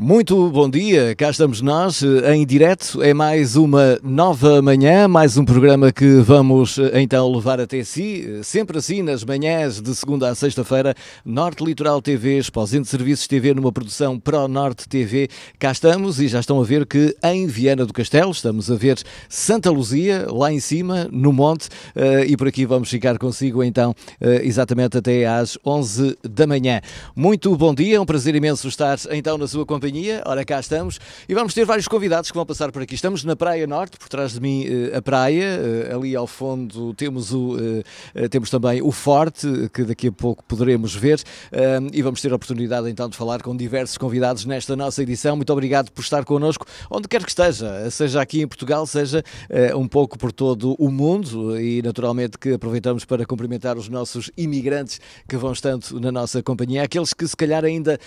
Muito bom dia, cá estamos nós eh, em direto. É mais uma nova manhã, mais um programa que vamos eh, então levar até si, eh, sempre assim nas manhãs de segunda a sexta-feira. Norte Litoral TV, Esposente Serviços TV, numa produção Pro Norte TV. Cá estamos e já estão a ver que em Viana do Castelo, estamos a ver Santa Luzia, lá em cima, no Monte, e por aqui vamos ficar consigo então exatamente até às 11 da manhã. Muito bom dia, é um prazer imenso estar então na sua companhia companhia. Ora, cá estamos. E vamos ter vários convidados que vão passar por aqui. Estamos na Praia Norte, por trás de mim eh, a praia. Eh, ali ao fundo temos, o, eh, temos também o Forte, que daqui a pouco poderemos ver. E vamos ter a oportunidade então de falar com diversos convidados nesta nossa edição. Muito obrigado por estar connosco, onde quer que esteja, seja aqui em Portugal, seja um pouco por todo o mundo. E naturalmente que aproveitamos para cumprimentar os nossos imigrantes que vão estando na nossa companhia, aqueles que se calhar ainda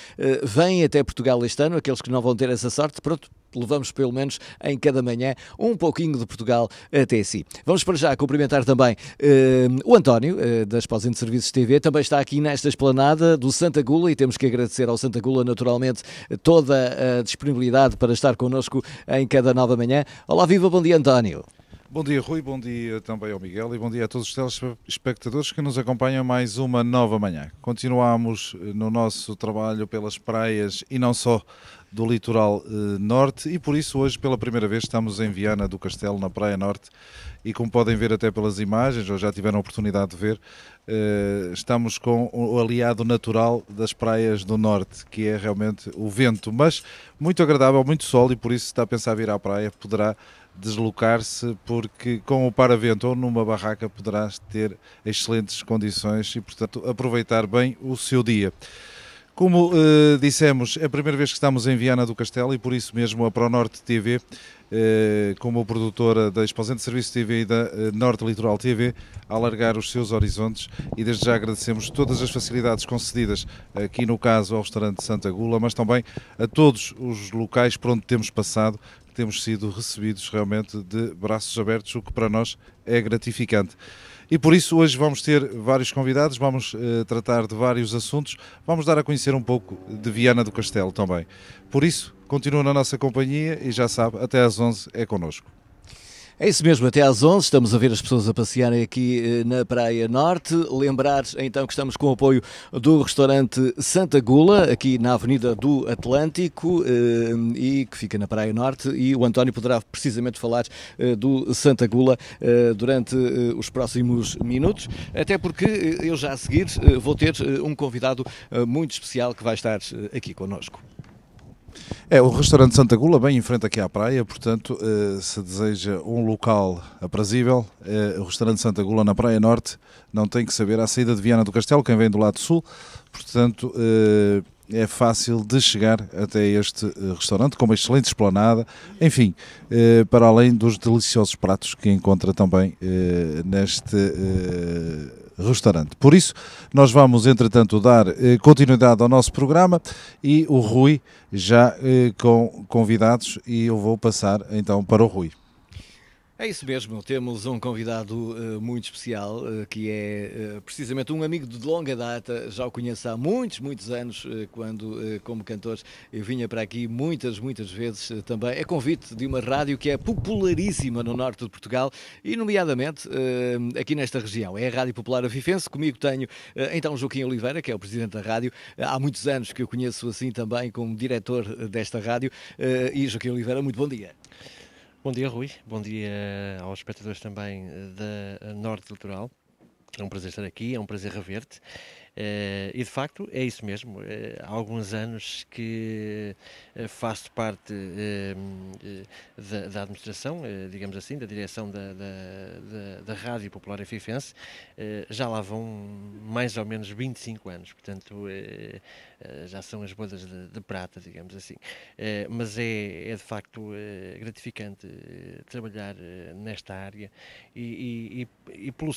vêm até Portugal este ano ano, aqueles que não vão ter essa sorte, pronto, levamos pelo menos em cada manhã um pouquinho de Portugal até si. Vamos para já cumprimentar também uh, o António, uh, da Esposem de Serviços TV, também está aqui nesta esplanada do Santa Gula e temos que agradecer ao Santa Gula, naturalmente, toda a disponibilidade para estar connosco em cada nova manhã. Olá, viva, bom dia, António. Bom dia, Rui, bom dia também ao Miguel e bom dia a todos os telespectadores que nos acompanham mais uma nova manhã. Continuamos eh, no nosso trabalho pelas praias e não só do litoral eh, norte e por isso hoje pela primeira vez estamos em Viana do Castelo, na Praia Norte e como podem ver até pelas imagens, ou já tiveram a oportunidade de ver, eh, estamos com o aliado natural das praias do norte, que é realmente o vento, mas muito agradável, muito sol e por isso se está a pensar vir à praia, poderá deslocar-se, porque com o paravento ou numa barraca poderás ter excelentes condições e, portanto, aproveitar bem o seu dia. Como eh, dissemos, é a primeira vez que estamos em Viana do Castelo e por isso mesmo a ProNorte TV, eh, como produtora da Exposente Serviço TV e da eh, Norte Litoral TV, alargar os seus horizontes e desde já agradecemos todas as facilidades concedidas, aqui no caso ao restaurante Santa Gula, mas também a todos os locais por onde temos passado temos sido recebidos realmente de braços abertos, o que para nós é gratificante. E por isso hoje vamos ter vários convidados, vamos eh, tratar de vários assuntos, vamos dar a conhecer um pouco de Viana do Castelo também. Por isso, continua na nossa companhia e já sabe, até às 11 é connosco. É isso mesmo, até às 11 estamos a ver as pessoas a passearem aqui eh, na Praia Norte. Lembrar então que estamos com o apoio do restaurante Santa Gula, aqui na Avenida do Atlântico, eh, e que fica na Praia Norte. E o António poderá precisamente falar eh, do Santa Gula durante os próximos minutos, até porque eu já a seguir vou ter um convidado muito especial que vai estar aqui connosco. É, o restaurante Santa Gula, bem em frente aqui à praia, portanto, eh, se deseja um local aprazível, eh, o restaurante Santa Gula na Praia Norte não tem que saber à saída de Viana do Castelo, quem vem do lado sul, portanto, eh, é fácil de chegar até este restaurante, com uma excelente esplanada, enfim, para além dos deliciosos pratos que encontra também neste restaurante. Por isso, nós vamos, entretanto, dar eh, continuidade ao nosso programa e o Rui já eh, com convidados e eu vou passar então para o Rui. É isso mesmo, temos um convidado uh, muito especial, uh, que é uh, precisamente um amigo de longa data, já o conheço há muitos, muitos anos, quando, como cantor, eu vinha para aqui muitas, muitas vezes também. É convite de uma rádio que é popularíssima no norte de Portugal e, nomeadamente, aqui nesta região. É a Rádio Popular Afifense. Comigo tenho então Joaquim Oliveira, que é o presidente da rádio. Há muitos anos que eu conheço assim também como diretor desta rádio. E Joaquim Oliveira, muito bom dia. Bom dia, Rui. Bom dia eh, aos espectadores também eh, da eh, Norte Litoral. É um prazer estar aqui, é um prazer rever-te. Eh, e de facto é isso mesmo. Eh, há alguns anos que eh, faço parte da, da, administração, digamos assim, da direção da, da, da Rádio Popular Fifense, já lá vão mais ou menos 25 anos, portanto já são as bodas de, de prata, digamos assim. Mas é, é de facto gratificante trabalhar nesta área e, e, e pelo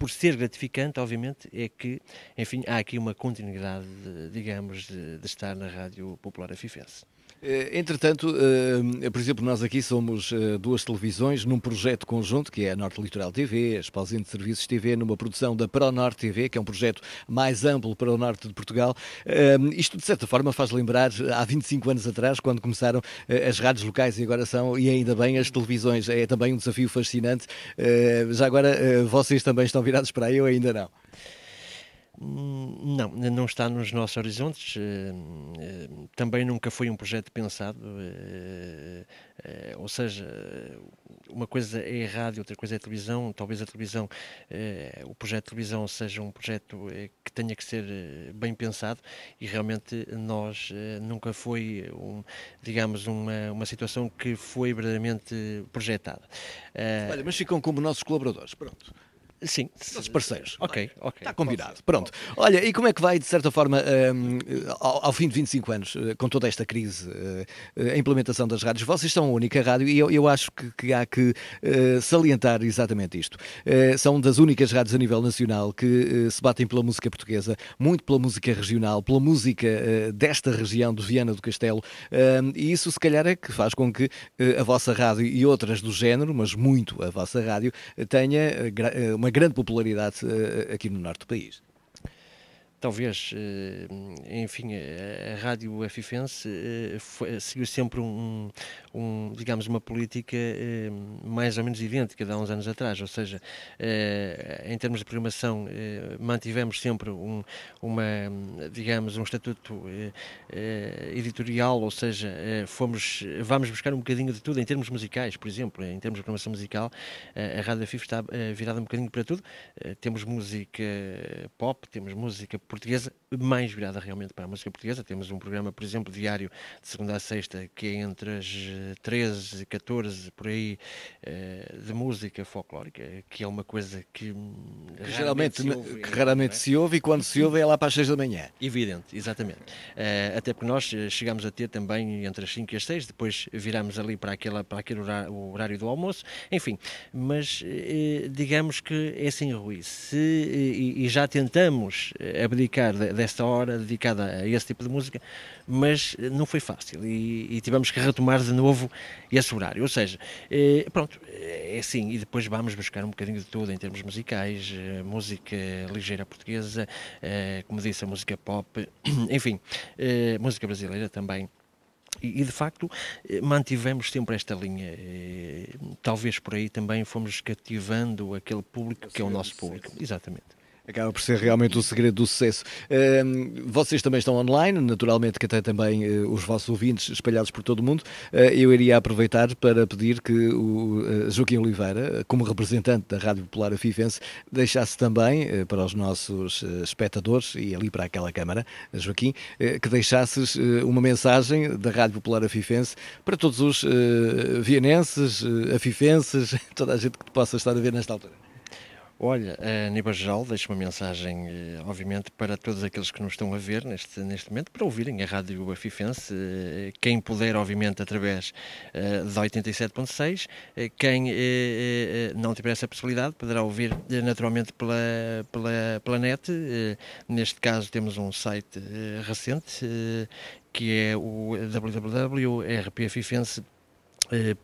por ser gratificante, obviamente, é que, enfim, há aqui uma continuidade, digamos, de, de estar na Rádio Popular Afifense. Eh, entretanto, eh, por exemplo, nós aqui somos eh, duas televisões num projeto conjunto que é a Norte Litoral TV, a Espalzinho de Serviços TV, numa produção da ProNorte TV, que é um projeto mais amplo para o norte de Portugal. Isto, de certa forma, faz lembrar há 25 anos atrás, quando começaram as rádios locais e agora são, e ainda bem, as televisões. É também um desafio fascinante. Já agora, vocês também estão virados para aí ou ainda não? Hum, não, não está nos nossos horizontes. Eh, eh, também nunca foi um projeto pensado. Eh, ou seja, uma coisa é rádio, outra coisa é televisão. Talvez a televisão, o projeto de televisão seja um projeto que tenha que ser bem pensado e realmente nós nunca foi, um, digamos, uma, uma situação que foi verdadeiramente projetada. Olha, mas ficam como nossos colaboradores, pronto. Sim, os parceiros. Ok, ok. Está combinado. Pronto. Olha, e como é que vai, de certa forma, um, ao, ao, fim de 25 anos, eh, com toda esta crise, eh, eh, a implementação das rádios? Vocês são a única rádio e eu, eu acho que, que há que uh, salientar exatamente isto. Uh, são das únicas rádios a nível nacional que se batem pela música portuguesa, muito pela música regional, pela música desta região de Viana do Castelo. Hum, e isso, se calhar, é que faz com que a vossa rádio e outras do género, mas muito a vossa rádio, tenha uma grande popularidade eh, eh, aqui no norte do país talvez, eh, enfim, a, rádio FIFense eh, seguiu sempre um, um, digamos, uma política eh, mais ou menos idêntica de há uns anos atrás, ou seja, em termos de programação mantivemos sempre um, uma, digamos, um estatuto editorial, ou seja, fomos, vamos buscar um bocadinho de tudo em termos musicais, por exemplo, em termos de programação musical, a Rádio Afif está virada um bocadinho para tudo, temos música pop, temos música portuguesa, mais virada realmente para a música portuguesa. Temos um programa, por exemplo, diário de segunda a sexta, que é entre as 13 eh, e 14, por aí, eh, de música folclórica, que é uma coisa que, hum, que geralmente se ouve, que raramente é? se ouve e quando se ouve é lá para as 6 da manhã. Evidente, exatamente. Eh, até porque nós chegámos a ter também entre as 5 e as 6, depois virámos ali para, aquela, para aquele horário do almoço, enfim. Mas digamos que é assim, Rui, se, e, e já tentamos abrir dedicar desta hora dedicada a esse tipo de música, mas eh, não foi fácil e, e tivemos que retomar de novo esse horário. Ou seja, eh, pronto, eh, é assim, e depois vamos buscar um bocadinho de tudo em termos musicais, eh, música ligeira portuguesa, eh, como disse, a música pop, enfim, eh, música brasileira também. E, de facto mantivemos sempre esta linha. Talvez por aí também fomos cativando aquele público que é o nosso público. Exatamente. Acaba por ser realmente o segredo do sucesso. vocês também estão online, naturalmente que até também eh, os vossos ouvintes espalhados por todo o mundo. Eh, eu iria aproveitar para pedir que o eh, Joaquim Oliveira, como representante da Rádio Popular Afifense, deixasse também para os nossos espectadores e ali para aquela Câmara, Joaquim, que deixasses uma mensagem da Rádio Popular Afifense para todos os vianenses, afifenses, toda a gente que possa estar a ver nesta altura. Olha, a nível geral, deixo uma mensagem, eh, obviamente, para todos aqueles que nos estão a ver neste, neste momento, para ouvirem a Rádio Afifense, eh, quem puder, obviamente, através eh, da 87.6, quem não tiver essa possibilidade, poderá ouvir naturalmente pela, pela, pela net. Neste caso, temos um site recente, que é o www.rpfifense.com eh,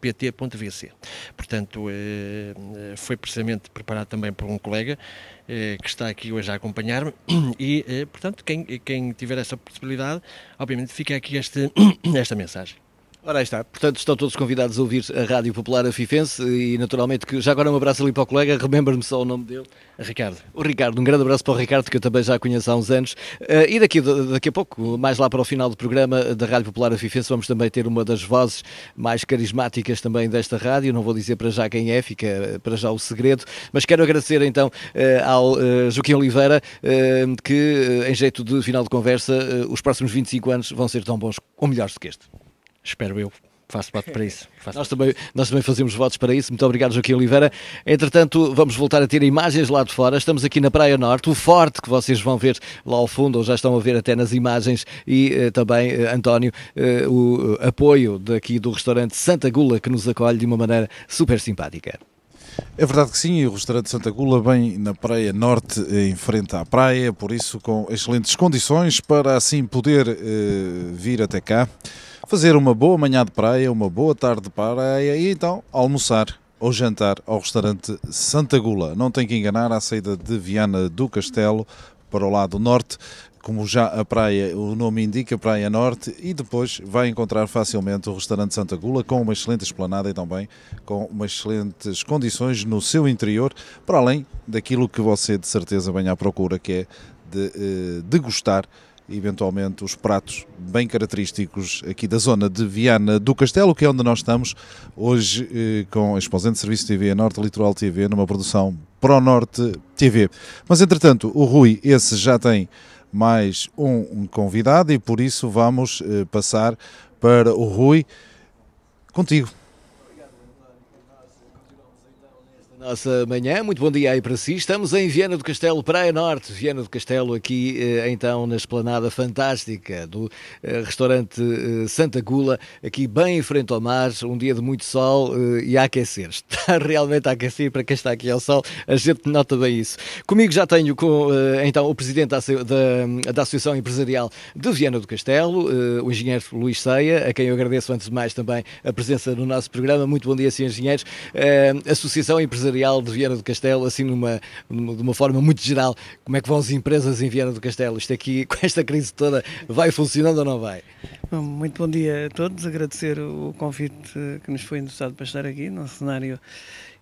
pt.vc. Portanto, eh, eh, foi precisamente preparado também por um colega que está aqui hoje a acompanhar-me e, portanto, quem, quem tiver essa possibilidade, obviamente fica aqui este, esta mensagem. Ora, aí está. Portanto, estão todos convidados a ouvir a Rádio Popular Afifense e, naturalmente, que já agora um abraço ali para o colega, remembra-me só o nome dele. Ricardo. O Ricardo, um grande abraço para o Ricardo, que eu também já conheço há uns anos. Eh, e daqui, daqui a pouco, mais lá para o final do programa da Rádio Popular Afifense, vamos também ter uma das vozes mais carismáticas também desta rádio. Não vou dizer para já quem é, fica eh, para já o segredo, mas quero agradecer então eh, ao Joaquim Oliveira, que, em jeito de final de conversa, os próximos 25 anos vão ser tão bons ou melhores do que este. Espero eu. Faço voto para isso. nós, também, nós também fazemos votos para isso. Muito obrigado, Joaquim Oliveira. Entretanto, vamos voltar a ter imagens lá de fora. Estamos aqui na Praia Norte, o forte que vocês vão ver lá ao fundo, ou já estão a ver até nas imagens, e eh, também, eh, António, eh, o eh, apoio daqui do restaurante Santa Gula, que nos acolhe de uma maneira super simpática. É verdade que sim, o restaurante Santa Gula, bem na Praia Norte, eh, em frente à praia, por isso com excelentes condições para assim poder eh, vir até cá fazer uma boa manhã de praia, uma boa tarde de praia e então almoçar ou jantar ao restaurante Santa Gula. Não tem que enganar, à saída de Viana do Castelo para o lado norte, como já a praia, o nome indica, Praia Norte, e depois vai encontrar facilmente o restaurante Santa Gula com uma excelente esplanada e também com umas excelentes condições no seu interior, para além daquilo que você de certeza vem à procura, que é de eh, degustar eventualmente os pratos bem característicos aqui da zona de Viana do Castelo, que é onde nós estamos hoje eh, com a Exposente Serviço TV, Norte Litoral TV, numa produção Pro Norte TV. Mas entretanto, o Rui, esse já tem mais um, convidado e por isso vamos eh, passar para o Rui contigo. nossa manhã. Muito bom dia aí para si. Estamos em Viana do Castelo, Praia Norte. Viana do Castelo, aqui eh, então na esplanada fantástica do eh, restaurante eh, Santa Gula, aqui bem em frente ao mar. Um dia de muito sol e a aquecer. Está realmente a aquecer para quem está aqui ao sol. A gente nota bem isso. Comigo já tenho com, então o presidente da, da, Associação Empresarial de Viana do Castelo, o engenheiro Luís Ceia, a quem eu agradeço antes de mais também a presença no nosso programa. Muito bom dia, senhores engenheiros. Associação Empresarial empresarial de Viana do Castelo, assim numa, numa, de uma forma muito geral, como é que vão as empresas em Viana do Castelo? Isto aqui, com esta crise toda, vai funcionando ou não vai? muito bom dia a todos, agradecer o convite que nos foi endossado para estar aqui num cenário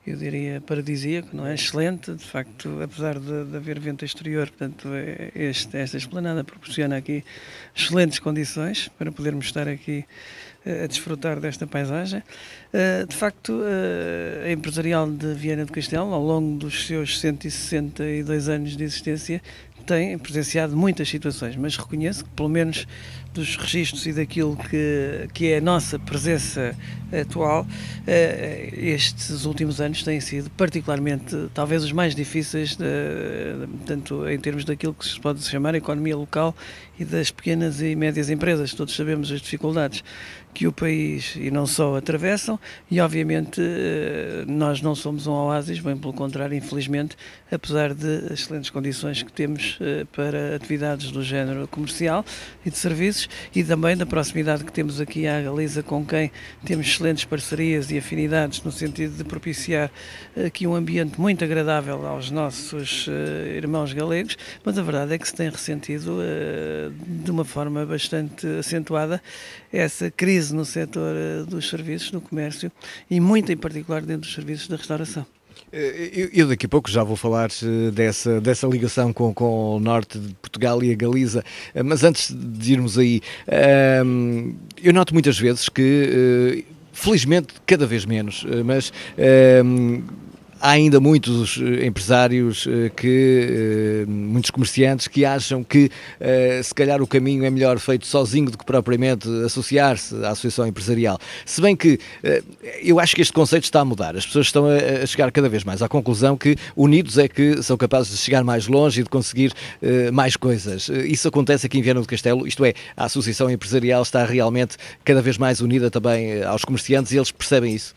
eu diria, paradisíaco, não é? Excelente, de facto, apesar de, de haver vento exterior, portanto, é, é este, esta esplanada proporciona aqui excelentes condições para podermos estar aqui eh, a desfrutar desta paisagem. Eh, de facto, eh, a Empresarial de Viana do Castelo, ao longo dos seus 162 anos de existência, tem presenciado muitas situações, mas reconheço que, pelo menos dos registros e daquilo que, que é a nossa presença atual, eh, estes últimos anos têm sido particularmente, talvez, os mais difíceis, tanto em termos daquilo que se pode chamar economia local e das pequenas e médias empresas. Todos sabemos as dificuldades que o país e não só atravessam, e obviamente eh, nós não somos um oásis, bem pelo contrário, infelizmente, apesar de excelentes condições que temos eh, para atividades do género comercial e de serviços e também da proximidade que temos aqui à Galiza, com quem temos excelentes parcerias e afinidades no sentido de propiciar aqui um ambiente muito agradável aos nossos eh, irmãos galegos, mas a verdade é que se tem ressentido eh, de uma forma bastante acentuada essa crise no setor eh, dos serviços, no comércio e muito em particular dentro dos serviços da restauração. Eu, eh, daqui a pouco já vou falar eh, dessa, dessa ligação com, com o norte de Portugal e a Galiza, eh, mas antes de irmos aí, ehm, eu noto muitas vezes que, felizmente, cada vez menos, mas ehm, Há ainda muitos eh, empresários eh, que, eh, muitos comerciantes que acham que se calhar o caminho é melhor feito sozinho do que propriamente associar-se à associação empresarial. Se bem que eu acho que este conceito está a mudar. As pessoas estão a chegar cada vez mais à conclusão que unidos é que são capazes de chegar mais longe e de conseguir mais coisas. Isso acontece aqui em Viana do Castelo, isto é, a associação empresarial está realmente cada vez mais unida também aos comerciantes e eles percebem isso.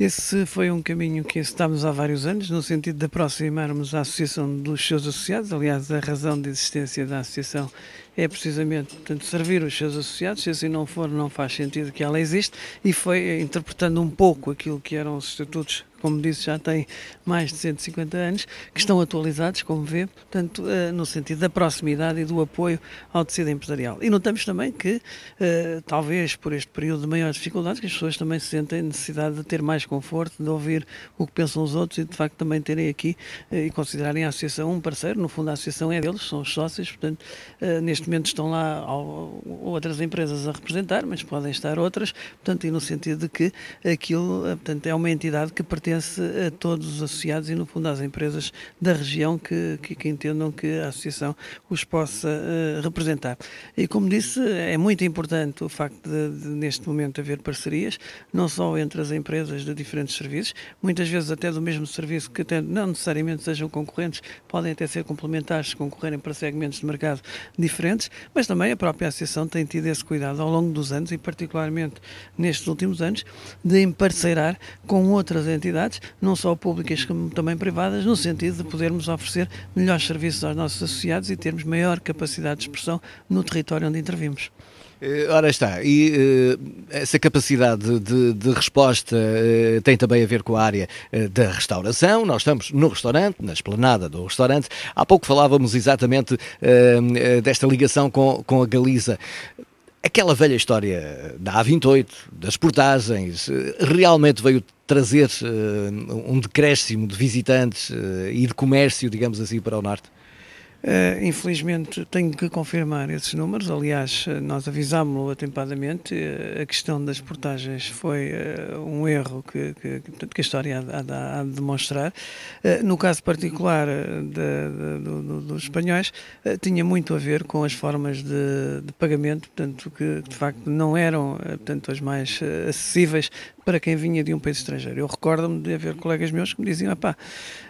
Esse foi um caminho que aceitámos há vários anos, no sentido de aproximarmos a Associação dos seus associados. Aliás, a razão de existência da Associação é precisamente portanto, servir os seus associados. Se assim não for, não faz sentido que ela existe. E foi interpretando um pouco aquilo que eram os estatutos como disse, já tem mais de 150 anos, que estão atualizados, como vê, portanto, eh, no sentido da proximidade e do apoio ao tecido empresarial. E notamos também que, eh, talvez por este período de maiores dificuldades, que as pessoas também sentem necessidade de ter mais conforto, de ouvir o que pensam os outros e, de facto, também terem aqui eh, e considerarem a associação um parceiro. No fundo, a associação é deles, são os sócios, portanto, neste momento estão lá outras empresas a representar, mas podem estar outras, portanto, e no sentido de que aquilo, portanto, é uma entidade que pertence pertence a todos os associados e, no fundo, às empresas da região que, que, que entendam que a associação os possa uh, representar. E, como disse, é muito importante o facto de, de, neste momento, haver parcerias, não só entre as empresas de diferentes serviços, muitas vezes até do mesmo serviço, que até não necessariamente sejam concorrentes, podem até ser complementares se concorrerem para segmentos de mercado diferentes, mas também a própria associação tem tido esse cuidado ao longo dos anos e, particularmente, nestes últimos anos, de emparceirar com outras entidades não só públicas como também privadas, no sentido de podermos oferecer melhores serviços aos nossos associados e termos maior capacidade de expressão no território onde intervimos. Eh, ora está, e uh, essa capacidade de, de resposta uh, tem também a ver com a área uh, da restauração. Nós estamos no restaurante, na esplanada do restaurante. Há pouco falávamos exatamente desta ligação com, com a Galiza. Aquela velha história da A28, das portagens, eh, realmente veio trazer eh, um decréscimo de visitantes eh, e de comércio, digamos assim, para o Norte? Uh, infelizmente tenho que confirmar esses números. Aliás, eh, nós avisámos-lo atempadamente. Eh, a questão das portagens foi uh, um erro que, que, que, a história há, há, há de demonstrar. No caso particular de, de, do, dos espanhóis, tinha muito a ver com as formas de, de pagamento, portanto, que de facto não eram portanto, as mais acessíveis para quem vinha de um país estrangeiro. Eu recordo-me de haver colegas meus que me diziam: pá,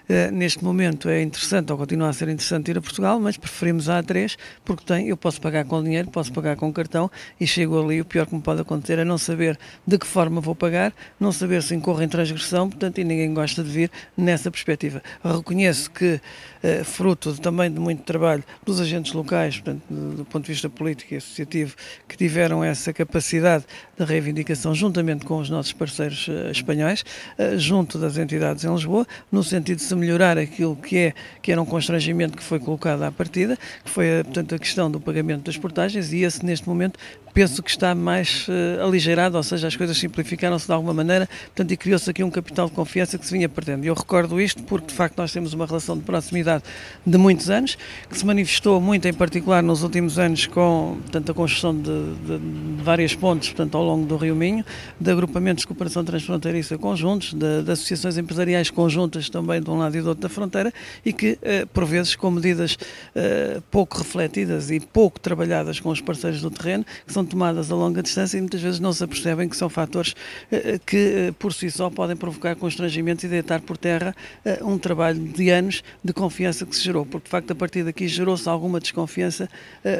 eh, neste momento é interessante ou continua a ser interessante ir a Portugal, mas preferimos a A3 porque tem, eu posso pagar com dinheiro, posso pagar com cartão e chego ali. O pior que me pode acontecer é não saber de que forma vou pagar, não saber se incorro em transgressão, portanto, e ninguém gosta de vir nessa perspectiva. Reconheço que, eh, fruto também de muito trabalho dos agentes locais, portanto, do ponto de vista político e associativo, que tiveram essa capacidade de reivindicação juntamente com os nossos parceiros eh, espanhóis, eh, junto das entidades em Lisboa, no sentido de se melhorar aquilo que, é, que era um constrangimento que foi colocado à partida, que foi, eh, portanto, a questão do pagamento das portagens, e esse, neste momento, penso que está mais uh, aligeirado, ou seja, as coisas simplificaram-se de alguma maneira, portanto, e criou-se aqui um capital de confiança que se vinha perdendo. Eu recordo isto porque, de facto, nós temos uma relação de proximidade de muitos anos, que se manifestou muito, em particular, nos últimos anos com portanto, a construção de, de, de várias pontes portanto, ao longo do Rio Minho, de agrupamentos cooperação transfronteiriça conjuntos, de, de, associações empresariais conjuntas também de um lado e do outro da fronteira e que, eh, por vezes, com medidas eh, pouco refletidas e pouco trabalhadas com os parceiros do terreno, que são tomadas a longa distância e muitas vezes não se apercebem que são fatores eh, que, por si só, podem provocar constrangimentos e deitar por terra um trabalho de anos de confiança que se gerou, porque, de facto, a partir daqui gerou-se alguma desconfiança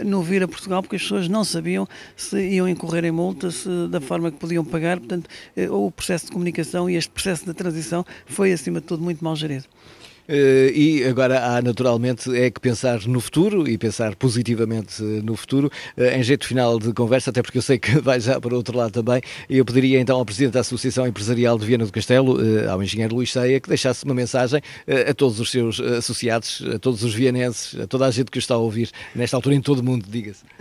no vir a Portugal, porque as pessoas não sabiam se iam incorrer em multa, se da forma que podiam pagar, portanto, o processo de comunicação e este processo da transição foi, acima de tudo, muito mal gerido. Eh, e agora há naturalmente é que pensar no futuro e pensar positivamente eh, no futuro. Eh, em jeito final de conversa, até porque eu sei que vai já para o outro lado também, eu pediria então ao Presidente da Associação Empresarial de Viana do Castelo, ao Engenheiro Luís Ceia, que deixasse uma mensagem a todos os seus associados, a todos os vianenses, a toda a gente que os está a ouvir, nesta altura em todo o mundo, diga-se.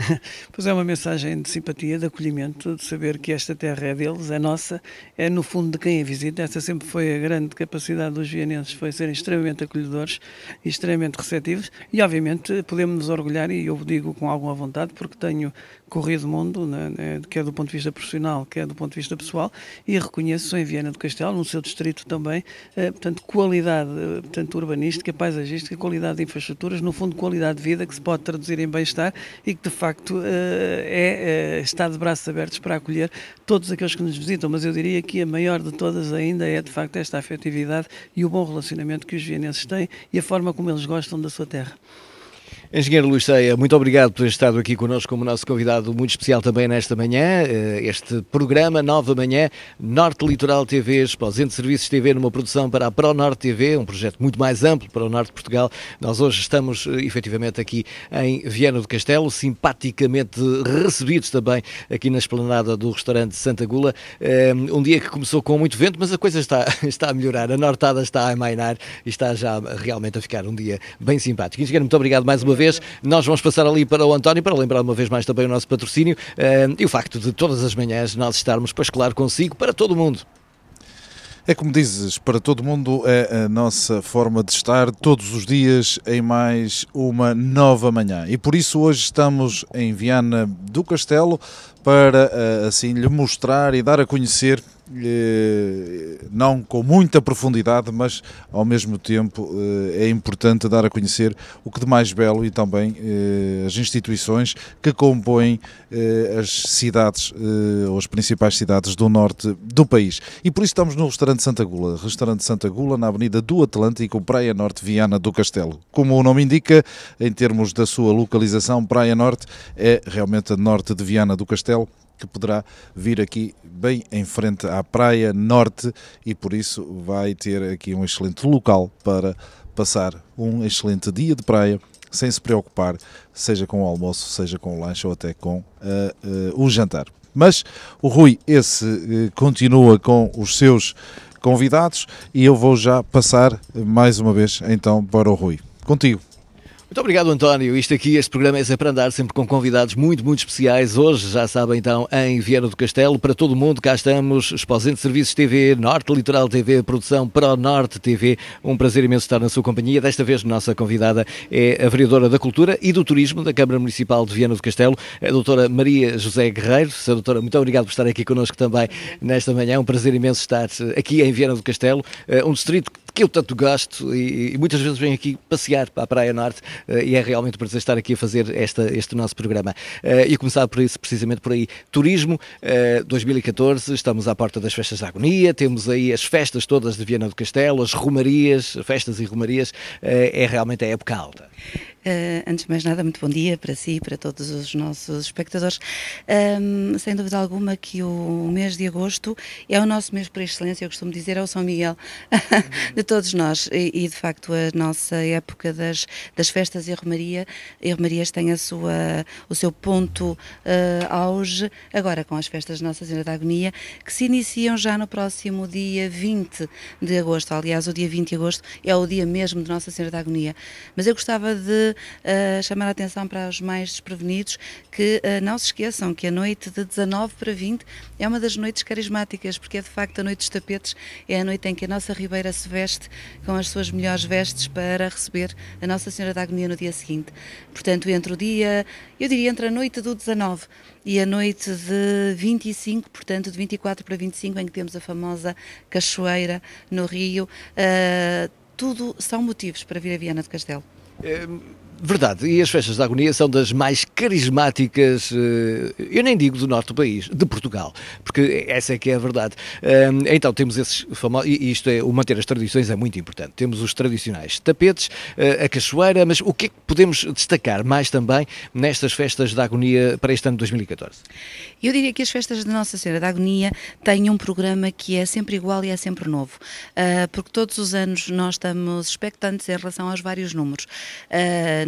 Pois é, uma mensagem de simpatia, de acolhimento, de saber que esta terra é deles, é nossa, é no fundo de quem a visita. Essa sempre foi a grande capacidade dos vianenses, foi serem extremamente extremamente acolhedores e extremamente receptivos e, obviamente, podemos nos orgulhar, e eu digo com alguma vontade, porque tenho corrido o mundo, né, né, quer do ponto de vista profissional, quer do ponto de vista pessoal, e reconheço em Viana do Castelo, no seu distrito também, eh, portanto, qualidade eh, portanto, urbanística, paisagística, qualidade de infraestruturas, no fundo, qualidade de vida que se pode traduzir em bem-estar e que, de facto, eh, é, eh, está de braços abertos para acolher todos aqueles que nos visitam, mas eu diria que a maior de todas ainda é, de facto, esta afetividade e o bom relacionamento que os vianistas maranhenses têm e a forma como eles gostam da sua terra. Engenheiro Luís Ceia, muito obrigado por ter estado aqui connosco como nosso convidado muito especial também nesta manhã. Eh, este programa, Nova da manhã, Norte Litoral TV, Exposente Serviços TV, numa produção para a ProNorte TV, um projeto muito mais amplo para o Norte de Portugal. Nós hoje estamos eh, efetivamente aqui em Viana do Castelo, simpaticamente recebidos também aqui na esplanada do restaurante Santa Gula. Eh, um dia que começou com muito vento, mas a coisa está, está a melhorar. A nortada está a mainar e está já realmente a ficar um dia bem simpático. Engenheiro, muito obrigado mais uma vez vez. Nós vamos passar ali para o António para lembrar uma vez mais também o nosso patrocínio uh, e o facto de todas as manhãs nós estarmos, pois claro, consigo para todo mundo. É como dizes, para todo mundo é a nossa forma de estar todos os dias em mais uma nova manhã. E por isso hoje estamos em Viana do Castelo para eh, assim lhe mostrar e dar a conhecer eh, não com muita profundidade, mas ao mesmo tempo eh, é importante dar a conhecer o que de mais belo e também eh, as instituições que compõem as cidades ou as principais cidades do norte do país. E por isso estamos no restaurante Santa Gula, restaurante Santa Gula na Avenida do Atlântico, Praia Norte, Viana do Castelo. Como o nome indica, em termos da sua localização, Praia Norte é realmente a norte de Viana do Castelo que poderá vir aqui bem em frente à Praia Norte e por isso vai ter aqui um excelente local para passar um excelente dia de praia sem se preocupar, seja com o almoço, seja com o lanche ou até com uh, uh, o jantar. Mas o Rui, esse uh, continua com os seus convidados e eu vou já passar mais uma vez então para o Rui. Contigo. Muito obrigado, António. Isto aqui, este programa é sempre andar, sempre com convidados muito, muito especiais. Hoje, já sabem, então, em Viena do Castelo. Para todo o mundo, cá estamos. Exposente Serviços TV, Norte Litoral TV, produção Pro Norte TV. Um prazer imenso estar na sua companhia. Desta vez, nossa convidada é a vereadora da Cultura e do Turismo da Câmara Municipal de Viena do Castelo, a doutora Maria José Guerreiro. Senhora doutora, muito obrigado por estar aqui connosco também nesta manhã. É um prazer imenso estar aqui em Viena do Castelo, eh, um distrito que que eu tanto gosto e, e, muitas vezes venho aqui passear para a Praia Norte uh, e é realmente um prazer estar aqui a fazer esta, este nosso programa. Uh, e começar por isso, precisamente por aí. Turismo uh, eh, 2014, estamos à porta das festas da agonia, temos aí as festas todas de Viana do Castelo, as romarias, festas e romarias, é realmente a época alta. Uh, antes de mais nada, muito bom dia para si e para todos os nossos espectadores. Um, sem dúvida alguma que o mês de agosto é o nosso mês por excelência, eu costumo dizer, é o São Miguel de todos nós. E, e, de facto, a nossa época das, das festas e romaria, e romarias tem a sua, o seu ponto uh, auge agora com as festas de Nossa Senhora da Agonia, que se iniciam já no próximo dia 20 de agosto. Aliás, o dia 20 de agosto é o dia mesmo de Nossa Senhora da Agonia. Mas eu gostava de uh, chamar a atenção para os mais desprevenidos que uh, não se esqueçam que a noite de 19 para 20 é uma das noites carismáticas, porque é de facto a noite dos tapetes, é a noite em que a nossa Ribeira se veste com as suas melhores vestes para receber a Nossa Senhora da Agonia no dia seguinte. Portanto, entre o dia, eu diria entre a noite do 19 e a noite de 25, portanto, de 24 para 25, em que temos a famosa Cachoeira no Rio, uh, tudo são motivos para vir a Viana do Castelo. É Verdade, e as festas da agonia são das mais carismáticas, eh, eu nem digo do norte do país, de Portugal, porque essa é que é a verdade. Eh, então temos esses famosos, e isto é, o manter as tradições é muito importante. Temos os tradicionais tapetes, eh, a cachoeira, mas o que é que podemos destacar mais também nestas festas da agonia para este ano de 2014? Eu diria que as festas de Nossa Senhora da Agonia têm um programa que é sempre igual e é sempre novo, porque todos os anos nós estamos expectantes em relação aos vários números.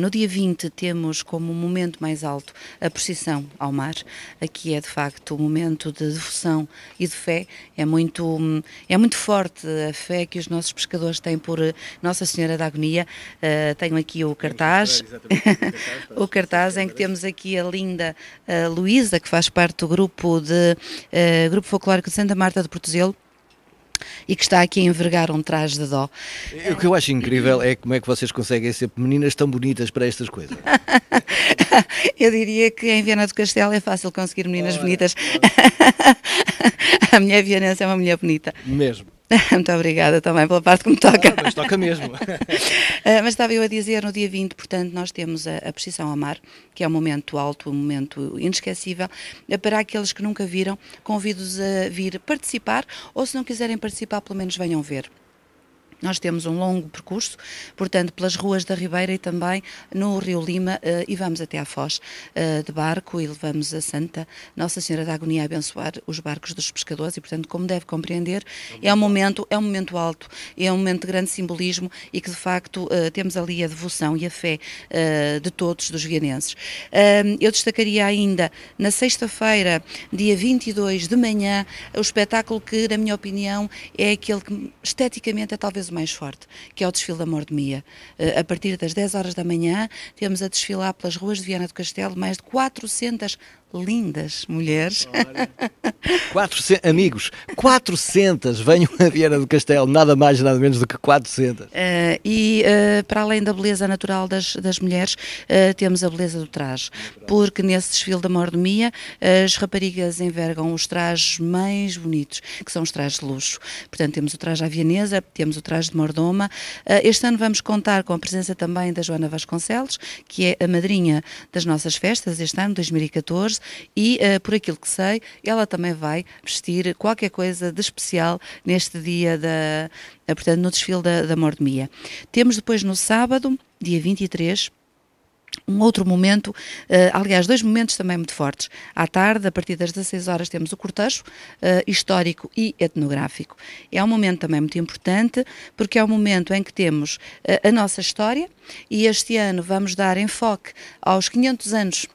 No dia 20 temos como momento mais alto a procissão ao mar. Aqui é de facto um momento de devoção e de fé. É muito, é muito forte a fé que os nossos pescadores têm por eh, Nossa Senhora da Agonia. Uh, tenho aqui o cartaz. o cartaz em que temos aqui a linda eh, Luísa, que faz parte do grupo, de, uh, grupo folclórico de Santa Marta de Portuzelo e que está aqui a envergar um traje de dó. O que eu acho incrível é como é que vocês conseguem ser meninas tão bonitas para estas coisas. eu diria que em Viana do Castelo é fácil conseguir meninas ah. bonitas. a minha Viana é uma mulher bonita. Mesmo. Muito obrigada também pela parte que me toca. Ah, mas toca mesmo. Ah, mas estava eu a dizer, no dia 20, portanto, nós temos a, a precisão ao mar, que é um momento alto, um momento inesquecível. É para aqueles que nunca viram, convido-os a vir participar, ou se não quiserem participar, pelo menos venham ver. Nós temos um longo percurso, portanto, pelas ruas da Ribeira e também no Rio Lima eh, e vamos até à Foz eh, de barco e levamos a Santa Nossa Senhora da Agonia a abençoar os barcos dos pescadores e, portanto, como deve compreender, é um momento, é um momento alto, é um momento de grande simbolismo e que, de facto, eh, temos ali a devoção e a fé de todos, dos vienenses. Eu destacaria ainda, na sexta-feira, dia 22 de manhã, o espetáculo que, na minha opinião, é aquele que esteticamente é talvez mais forte, que é o desfile da mordomia. Eh, a partir das 10 horas da manhã, temos a desfilar pelas ruas de Viana do Castelo mais de 400 lindas mulheres. 400, amigos, 400 venham a Vieira do Castelo, nada mais, nada menos do que 400. Uh, eh, e uh, para além da beleza natural das, das mulheres, uh, temos a beleza do traje, porque nesse desfile da mordomia as raparigas envergam os trajes mais bonitos, que são os trajes de luxo. Portanto, temos o traje à vienesa, temos o traje de mordoma. este ano vamos contar com a presença também da Joana Vasconcelos, que é a madrinha das nossas festas este ano, 2014, e, uh, por aquilo que sei, ela também vai vestir qualquer coisa de especial neste dia da, uh, portanto, no desfile da, da Mordemia. Temos depois no sábado, dia 23, um outro momento, uh, aliás, dois momentos também muito fortes. À tarde, a partir das 16 horas, temos o cortejo uh, histórico e etnográfico. É um momento também muito importante, porque é um momento em que temos uh, a nossa história e este ano vamos dar enfoque aos 500 anos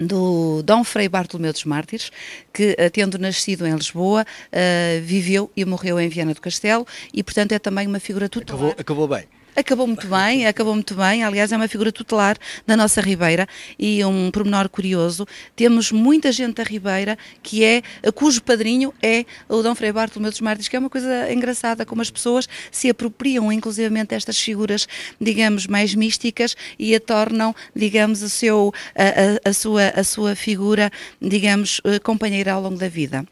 do Dom Frei Bartolomeu dos Mártires, que, eh, tendo nascido em Lisboa, uh, viveu e morreu em Viana do Castelo e, portanto, é também uma figura tutelar. Acabou, acabou bem. Acabou muito bem, acabou muito bem. Aliás, é uma figura tutelar da nossa Ribeira e um pormenor curioso. Temos muita gente da Ribeira que é, cujo padrinho é o Dom Frei Bartolomeu dos Mártires, que é uma coisa engraçada como as pessoas se apropriam inclusivamente destas figuras, digamos, mais místicas e a tornam, digamos, a, seu, a, a, a sua, a sua figura, digamos, eh, companheira ao longo da vida.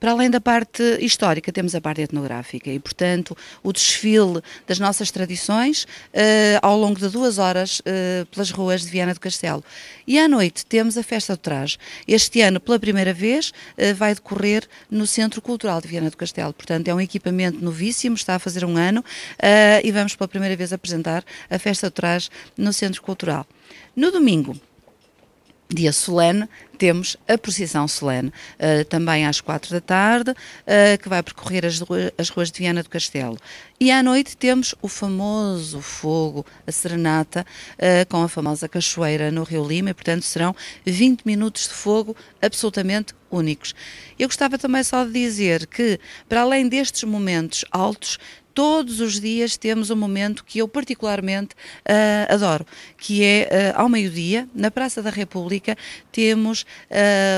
Para além da parte histórica, temos a parte etnográfica e, portanto, o desfile das nossas tradições eh, ao longo de duas horas eh, pelas ruas de Viana do Castelo. E à noite temos a Festa do Traje. Este ano, pela primeira vez, eh, vai decorrer no Centro Cultural de Viana do Castelo. Portanto, é um equipamento novíssimo, está a fazer um ano e vamos pela primeira vez apresentar a Festa do Traje no Centro Cultural. No domingo, dia solene, temos a procissão solene, uh, também às quatro da tarde, uh, que vai percorrer as, ruas, as ruas de Viana do Castelo. E à noite temos o famoso fogo, a serenata, uh, com a famosa cachoeira no Rio Lima, e portanto serão 20 minutos de fogo absolutamente únicos. Eu gostava também só de dizer que, para além destes momentos altos, todos os dias temos um momento que eu particularmente uh, adoro, que é uh, ao meio-dia, na Praça da República, temos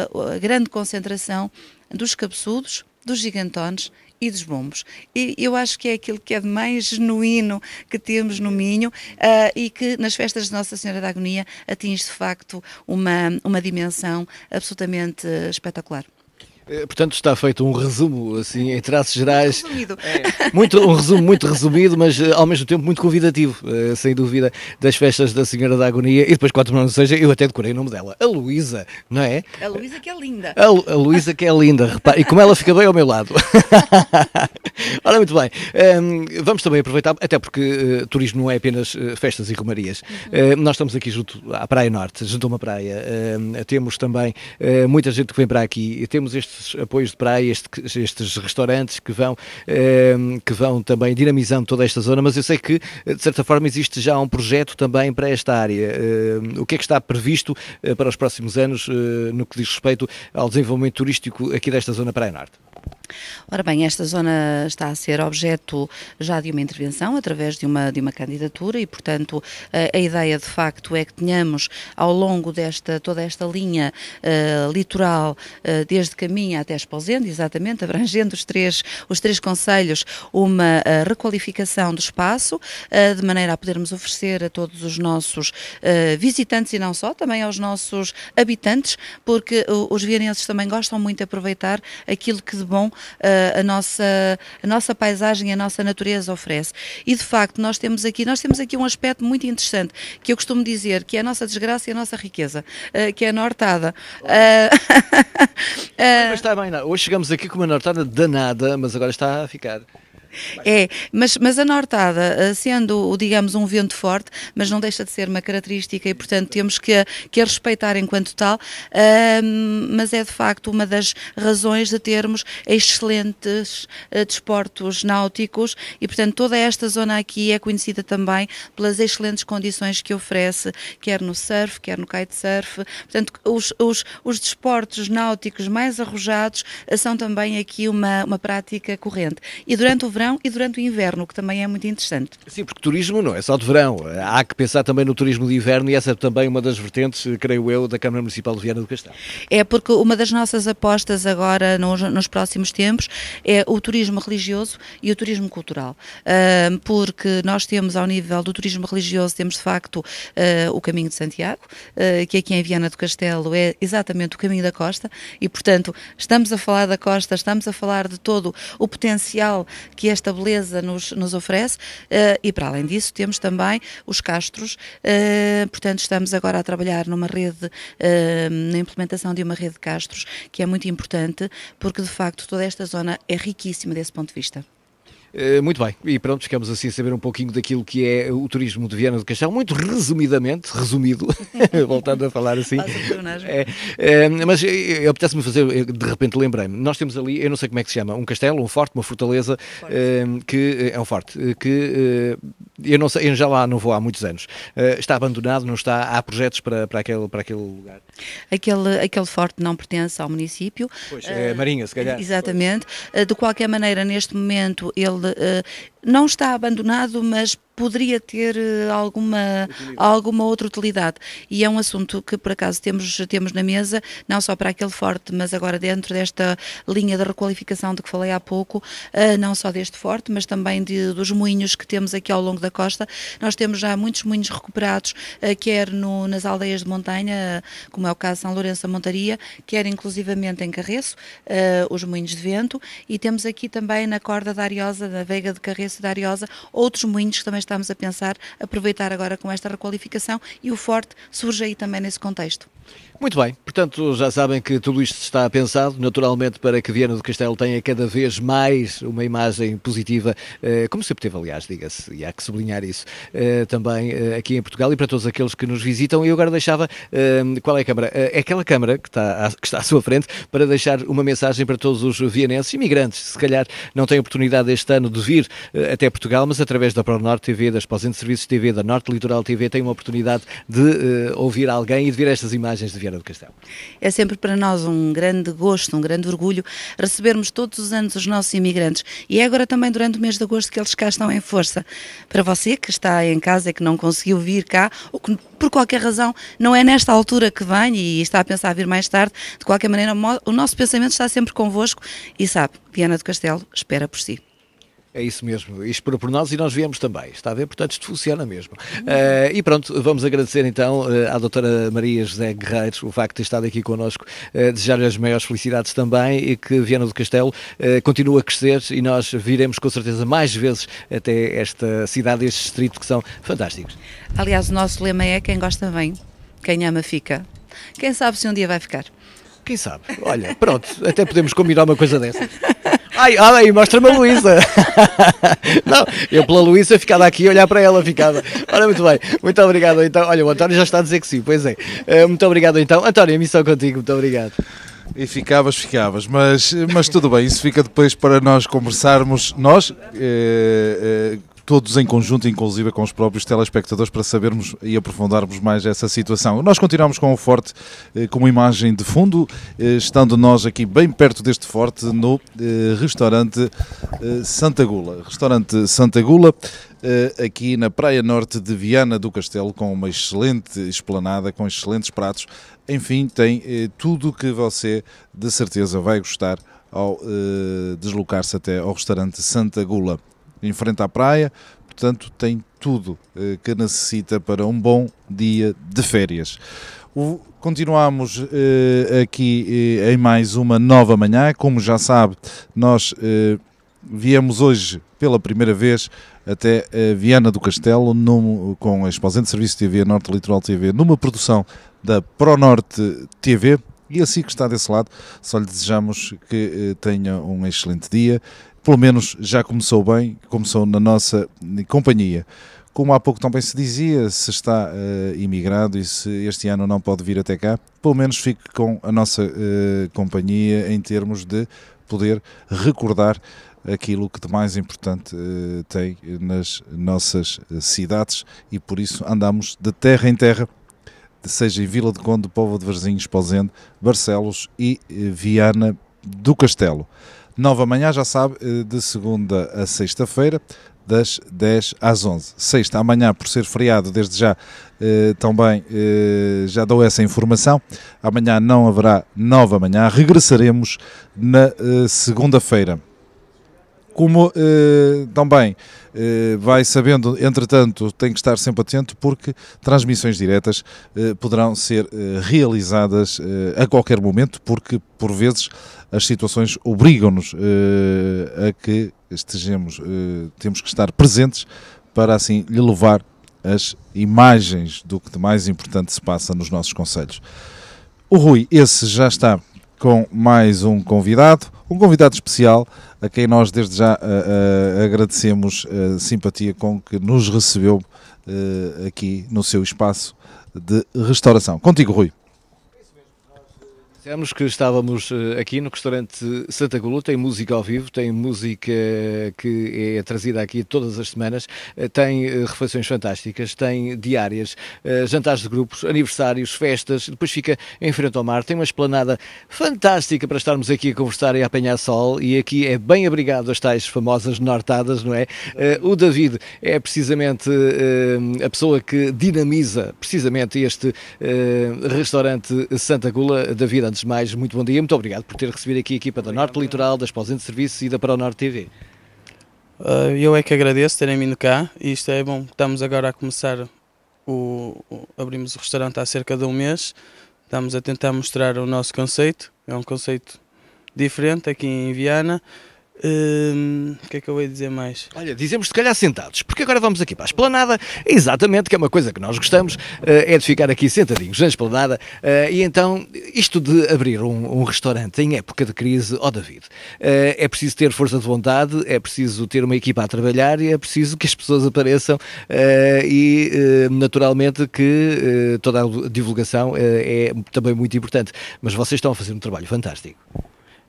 uh, a grande concentração dos cabeçudos, dos gigantones e dos bombos. E eu acho que é aquilo que é de mais genuíno que temos no Minho uh, e que nas festas de Nossa Senhora da Agonia atinge de facto uma, uma dimensão absolutamente espetacular. Eh, portanto, está feito um resumo, assim, em traços gerais. Resumido. É. Muito, um resumo muito resumido, mas eh, ao mesmo tempo muito convidativo, eh, sem dúvida, das festas da Senhora da Agonia. E depois, quanto não seja, eu até decorei o nome dela. A Luísa, não é? A Luísa que é linda. A, Lu, a Luísa que é linda, repara. E como ela fica bem ao meu lado. Ora, muito bem. Um, ehm, vamos também aproveitar, até porque uh, turismo não é apenas uh, festas e romarias. Uhum. Uh, nós estamos aqui junto à Praia Norte, junto a uma praia. Ehm, temos também muita gente que vem para aqui. Temos este estes apoios de praia, estes, estes restaurantes que vão, ehm, que vão também dinamizando toda esta zona, mas eu sei que, eh, de certa forma, existe já um projeto também para esta área. Ehm, o que é que está previsto eh, para os próximos anos eh, no que diz respeito ao desenvolvimento turístico aqui desta zona Praia Norte? Ora bem, esta zona está a ser objeto já de uma intervenção através de uma, de uma candidatura e, portanto, a, eh, a ideia de facto é que tenhamos ao longo desta toda esta linha uh, litoral, uh, desde Caminha até Esposende, exatamente, abrangendo os três, os três conselhos, uma uh, requalificação do espaço, de maneira a podermos oferecer a todos os nossos visitantes e não só, também aos nossos habitantes, porque os vienenses também gostam muito de aproveitar aquilo que de bom uh, a, nossa, a nossa paisagem, a nossa natureza oferece. E de facto, nós temos aqui, nós temos aqui um aspecto muito interessante, que eu costumo dizer, que é a nossa desgraça e a nossa riqueza, uh, que é a nortada. Eh, mas está bem, não. hoje chegamos aqui com uma nortada danada, mas agora está a ficar. É, mas, mas a nortada, eh, sendo, digamos, um vento forte, mas não deixa de ser uma característica e, portanto, temos que a, que a respeitar enquanto tal, mas é de facto uma das razões de termos excelentes uh, desportos náuticos e, portanto, toda esta zona aqui é conhecida também pelas excelentes condições que oferece, quer no surf, quer no kitesurf. Portanto, os, os, os desportos náuticos mais arrojados eh, são também aqui uma, uma prática corrente. E durante o verão, verão e durante o inverno, que também é muito interessante. Sim, porque turismo não é só de verão. Há que pensar também no turismo de inverno e essa é também uma das vertentes, creio eu, da Câmara Municipal de Viana do Castelo. É porque uma das nossas apostas agora, nos, nos próximos tempos, é o turismo religioso e o turismo cultural. porque nós temos, ao nível do turismo religioso, temos de facto ah, o Caminho de Santiago, ah, que aqui em Viana do Castelo é exatamente o caminho da costa e, portanto, estamos a falar da costa, estamos a falar de todo o potencial que esta beleza nos, nos oferece eh, e para além disso temos também os castros, eh, portanto estamos agora a trabalhar numa rede, eh, na implementação de uma rede de castros que é muito importante porque de facto toda esta zona é riquíssima desse ponto de vista. Eh, muito bem, e pronto, ficamos assim a saber um pouquinho daquilo que é o turismo de Viana do Castelo, muito resumidamente, resumido, voltando a falar assim. é, é, mas eu eh, apetece-me fazer, de repente lembrei-me, nós temos ali, eu não sei como é que se chama, um castelo, um forte, uma fortaleza, que é um forte, que eu não sei, eu já lá não vou há muitos anos, está abandonado, não está, há projetos para, para, aquele, para aquele lugar. Aquele, aquele forte não pertence ao município. Pois, é Marinha, se calhar. Exatamente, pois. de qualquer maneira, neste momento ele eh, não está abandonado, mas poderia ter eh, alguma, alguma outra utilidade. E é um assunto que, por acaso, temos, temos na mesa, não só para aquele forte, mas agora dentro desta linha da de requalificação de que falei há pouco, eh, não só deste forte, mas também de, dos moinhos que temos aqui ao longo da costa. Nós temos já muitos moinhos recuperados, eh, quer no, nas aldeias de montanha, como é o caso de São Lourenço da Montaria, quer inclusivamente em Carreço, os moinhos de vento, e temos aqui também na corda da Ariosa, da Veiga de Carreço e da Ariosa, outros moinhos que também estão estamos a pensar aproveitar agora com esta requalificação e o Forte surge aí também nesse contexto. Muito bem, portanto já sabem que tudo isto está pensado naturalmente para que Viana do Castelo tenha cada vez mais uma imagem positiva, eh, como sempre teve, aliás, diga-se, e há que sublinhar isso eh, também eh, aqui em Portugal e para todos aqueles que nos visitam. Eu agora deixava, qual é a câmara? É aquela câmara que está, à, que está à sua frente para deixar uma mensagem para todos os vianenses, imigrantes, se calhar não têm oportunidade este ano de vir até Portugal, mas através da ProNorte TV, das Pausentes Serviços TV, da Norte Litoral TV, têm uma oportunidade de ouvir alguém e de ver estas imagens de Viana do Castelo. É sempre para nós um grande gosto, um grande orgulho recebermos todos os anos os nossos imigrantes e é agora também durante o mês de agosto que eles cá estão em força. Para você que está em casa e que não conseguiu vir cá ou que por qualquer razão não é nesta altura que vem e está a pensar vir mais tarde, de qualquer maneira o nosso pensamento está sempre convosco e sabe, Viana do Castelo espera por si. É isso mesmo, isto para por nós e nós viemos também, está a ver? Portanto, isto funciona mesmo. Uh, e pronto, vamos agradecer então eh, à doutora Maria José Guerreiros o facto de ter estado aqui connosco, uh, desejar-lhe as maiores felicidades também e que Viana do Castelo uh, continue a crescer e nós viremos com certeza mais vezes até esta cidade, este distrito que são fantásticos. Aliás, o nosso lema é quem gosta vem, quem ama fica. Quem sabe se um dia vai ficar? Quem sabe? Olha, pronto, até podemos combinar uma coisa dessa. Ai, olha aí, mostra-me a Luísa. Não, eu pela Luísa ficava aqui a olhar para ela, ficava. Ora, muito bem, muito obrigado então. Olha, o António já está a dizer que sim, pois é. Eh, muito obrigado então. António, a missão contigo, muito obrigado. E ficavas, ficavas, mas, mas tudo bem, isso fica depois para nós conversarmos, nós, eh, eh, todos em conjunto, inclusive com os próprios telespectadores, para sabermos e aprofundarmos mais essa situação. Nós continuamos com o forte eh, como imagem de fundo, eh, estando nós aqui bem perto deste forte no eh, restaurante Santa Gula. Restaurante Santa Gula, aqui na Praia Norte de Viana do Castelo, com uma excelente esplanada, com excelentes pratos. Enfim, tem tudo que você de certeza vai gostar ao deslocar-se até ao restaurante Santa Gula em frente à praia, portanto tem tudo eh, que necessita para um bom dia de férias. O, continuamos eh, aqui eh, em mais uma nova manhã. Como já sabe, nós eh, viemos hoje pela primeira vez até eh, Viana do Castelo num, com a Exposente de Serviço TV Norte Litoral TV numa produção da ProNorte TV. E assim que está desse lado, só lhe desejamos que eh, tenha um excelente dia pelo menos já começou bem, começou na nossa companhia. Como há pouco também se dizia, se está uh, imigrado e se este ano não pode vir até cá, pelo menos fique com a nossa uh, companhia em termos de poder recordar aquilo que de mais importante uh, tem nas nossas cidades e por isso andamos de terra em terra, seja em Vila de Conde, Povo de Varzim, Esposende, Barcelos e Viana do Castelo. Nova Manhã, já sabe, eh, de segunda a sexta-feira, das 10 às 11. Sexta, amanhã, por ser feriado, desde já eh, também eh, já dou essa informação. Amanhã não haverá nova manhã. Regressaremos na eh, segunda-feira como eh, também eh, vai sabendo, entretanto, tem que estar sempre atento porque transmissões diretas eh, poderão ser eh, realizadas eh, a qualquer momento, porque por vezes as situações obrigam-nos eh, a que estejamos, temos que estar presentes para assim lhe levar as imagens do que de mais importante se passa nos nossos conselhos. O Rui, esse já está com mais um convidado, um convidado especial a quem nós desde já uh, uh, agradecemos a eh, simpatia com que nos recebeu aqui no seu espaço de restauração. Contigo, Rui. Dizemos que estávamos eh, aqui no restaurante Santa Gula, tem música ao vivo, tem música que é trazida aqui todas as semanas, eh, tem eh, refeições fantásticas, tem diárias, jantares de grupos, aniversários, festas, depois fica em frente ao mar, tem uma esplanada fantástica para estarmos aqui a conversar e a apanhar sol e aqui é bem abrigado as tais famosas nortadas, não é? O David é precisamente a pessoa que dinamiza precisamente este restaurante Santa Gula, David, antes Antes de mais, muito bom dia, muito obrigado por ter recebido aqui a equipa da Norte Litoral, da Esposente de Serviços e da Para Norte TV. Uh, ah, eu é que agradeço terem vindo cá e isto é bom. Estamos agora a começar, o, o, abrimos o restaurante há cerca de um mês, estamos a tentar mostrar o nosso conceito, é um conceito diferente aqui em Viana Hum, o que é que eu ia dizer mais? Olha, dizemos se calhar sentados, porque agora vamos aqui para a esplanada, exatamente, que é uma coisa que nós gostamos, eh, é de ficar aqui sentadinhos na esplanada, eh, e então isto de abrir um, um, restaurante em época de crise, ó oh David, eh, é preciso ter força de vontade, é preciso ter uma equipa a trabalhar e é preciso que as pessoas apareçam e naturalmente que toda a divulgação é também muito importante, mas vocês estão a fazer um trabalho fantástico.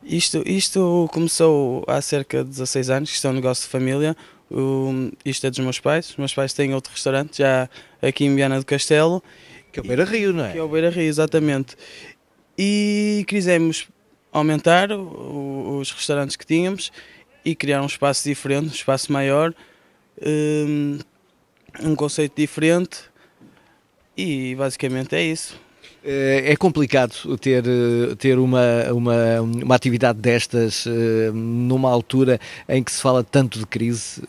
Isto, isto começou há cerca de 16 anos, isto é um negócio de família. O, isto é dos meus pais. Os meus pais têm outro restaurante já aqui em Viana do Castelo. Que é o Beira Rio, não é? Que é o Beira Rio, exatamente. E quisemos aumentar o, os restaurantes que tínhamos e criar um espaço diferente, um espaço maior, um, um conceito diferente. E basicamente é isso. Eh, é complicado ter, eh, ter uma, uma, uma atividade destas eh, numa altura em que se fala tanto de crise?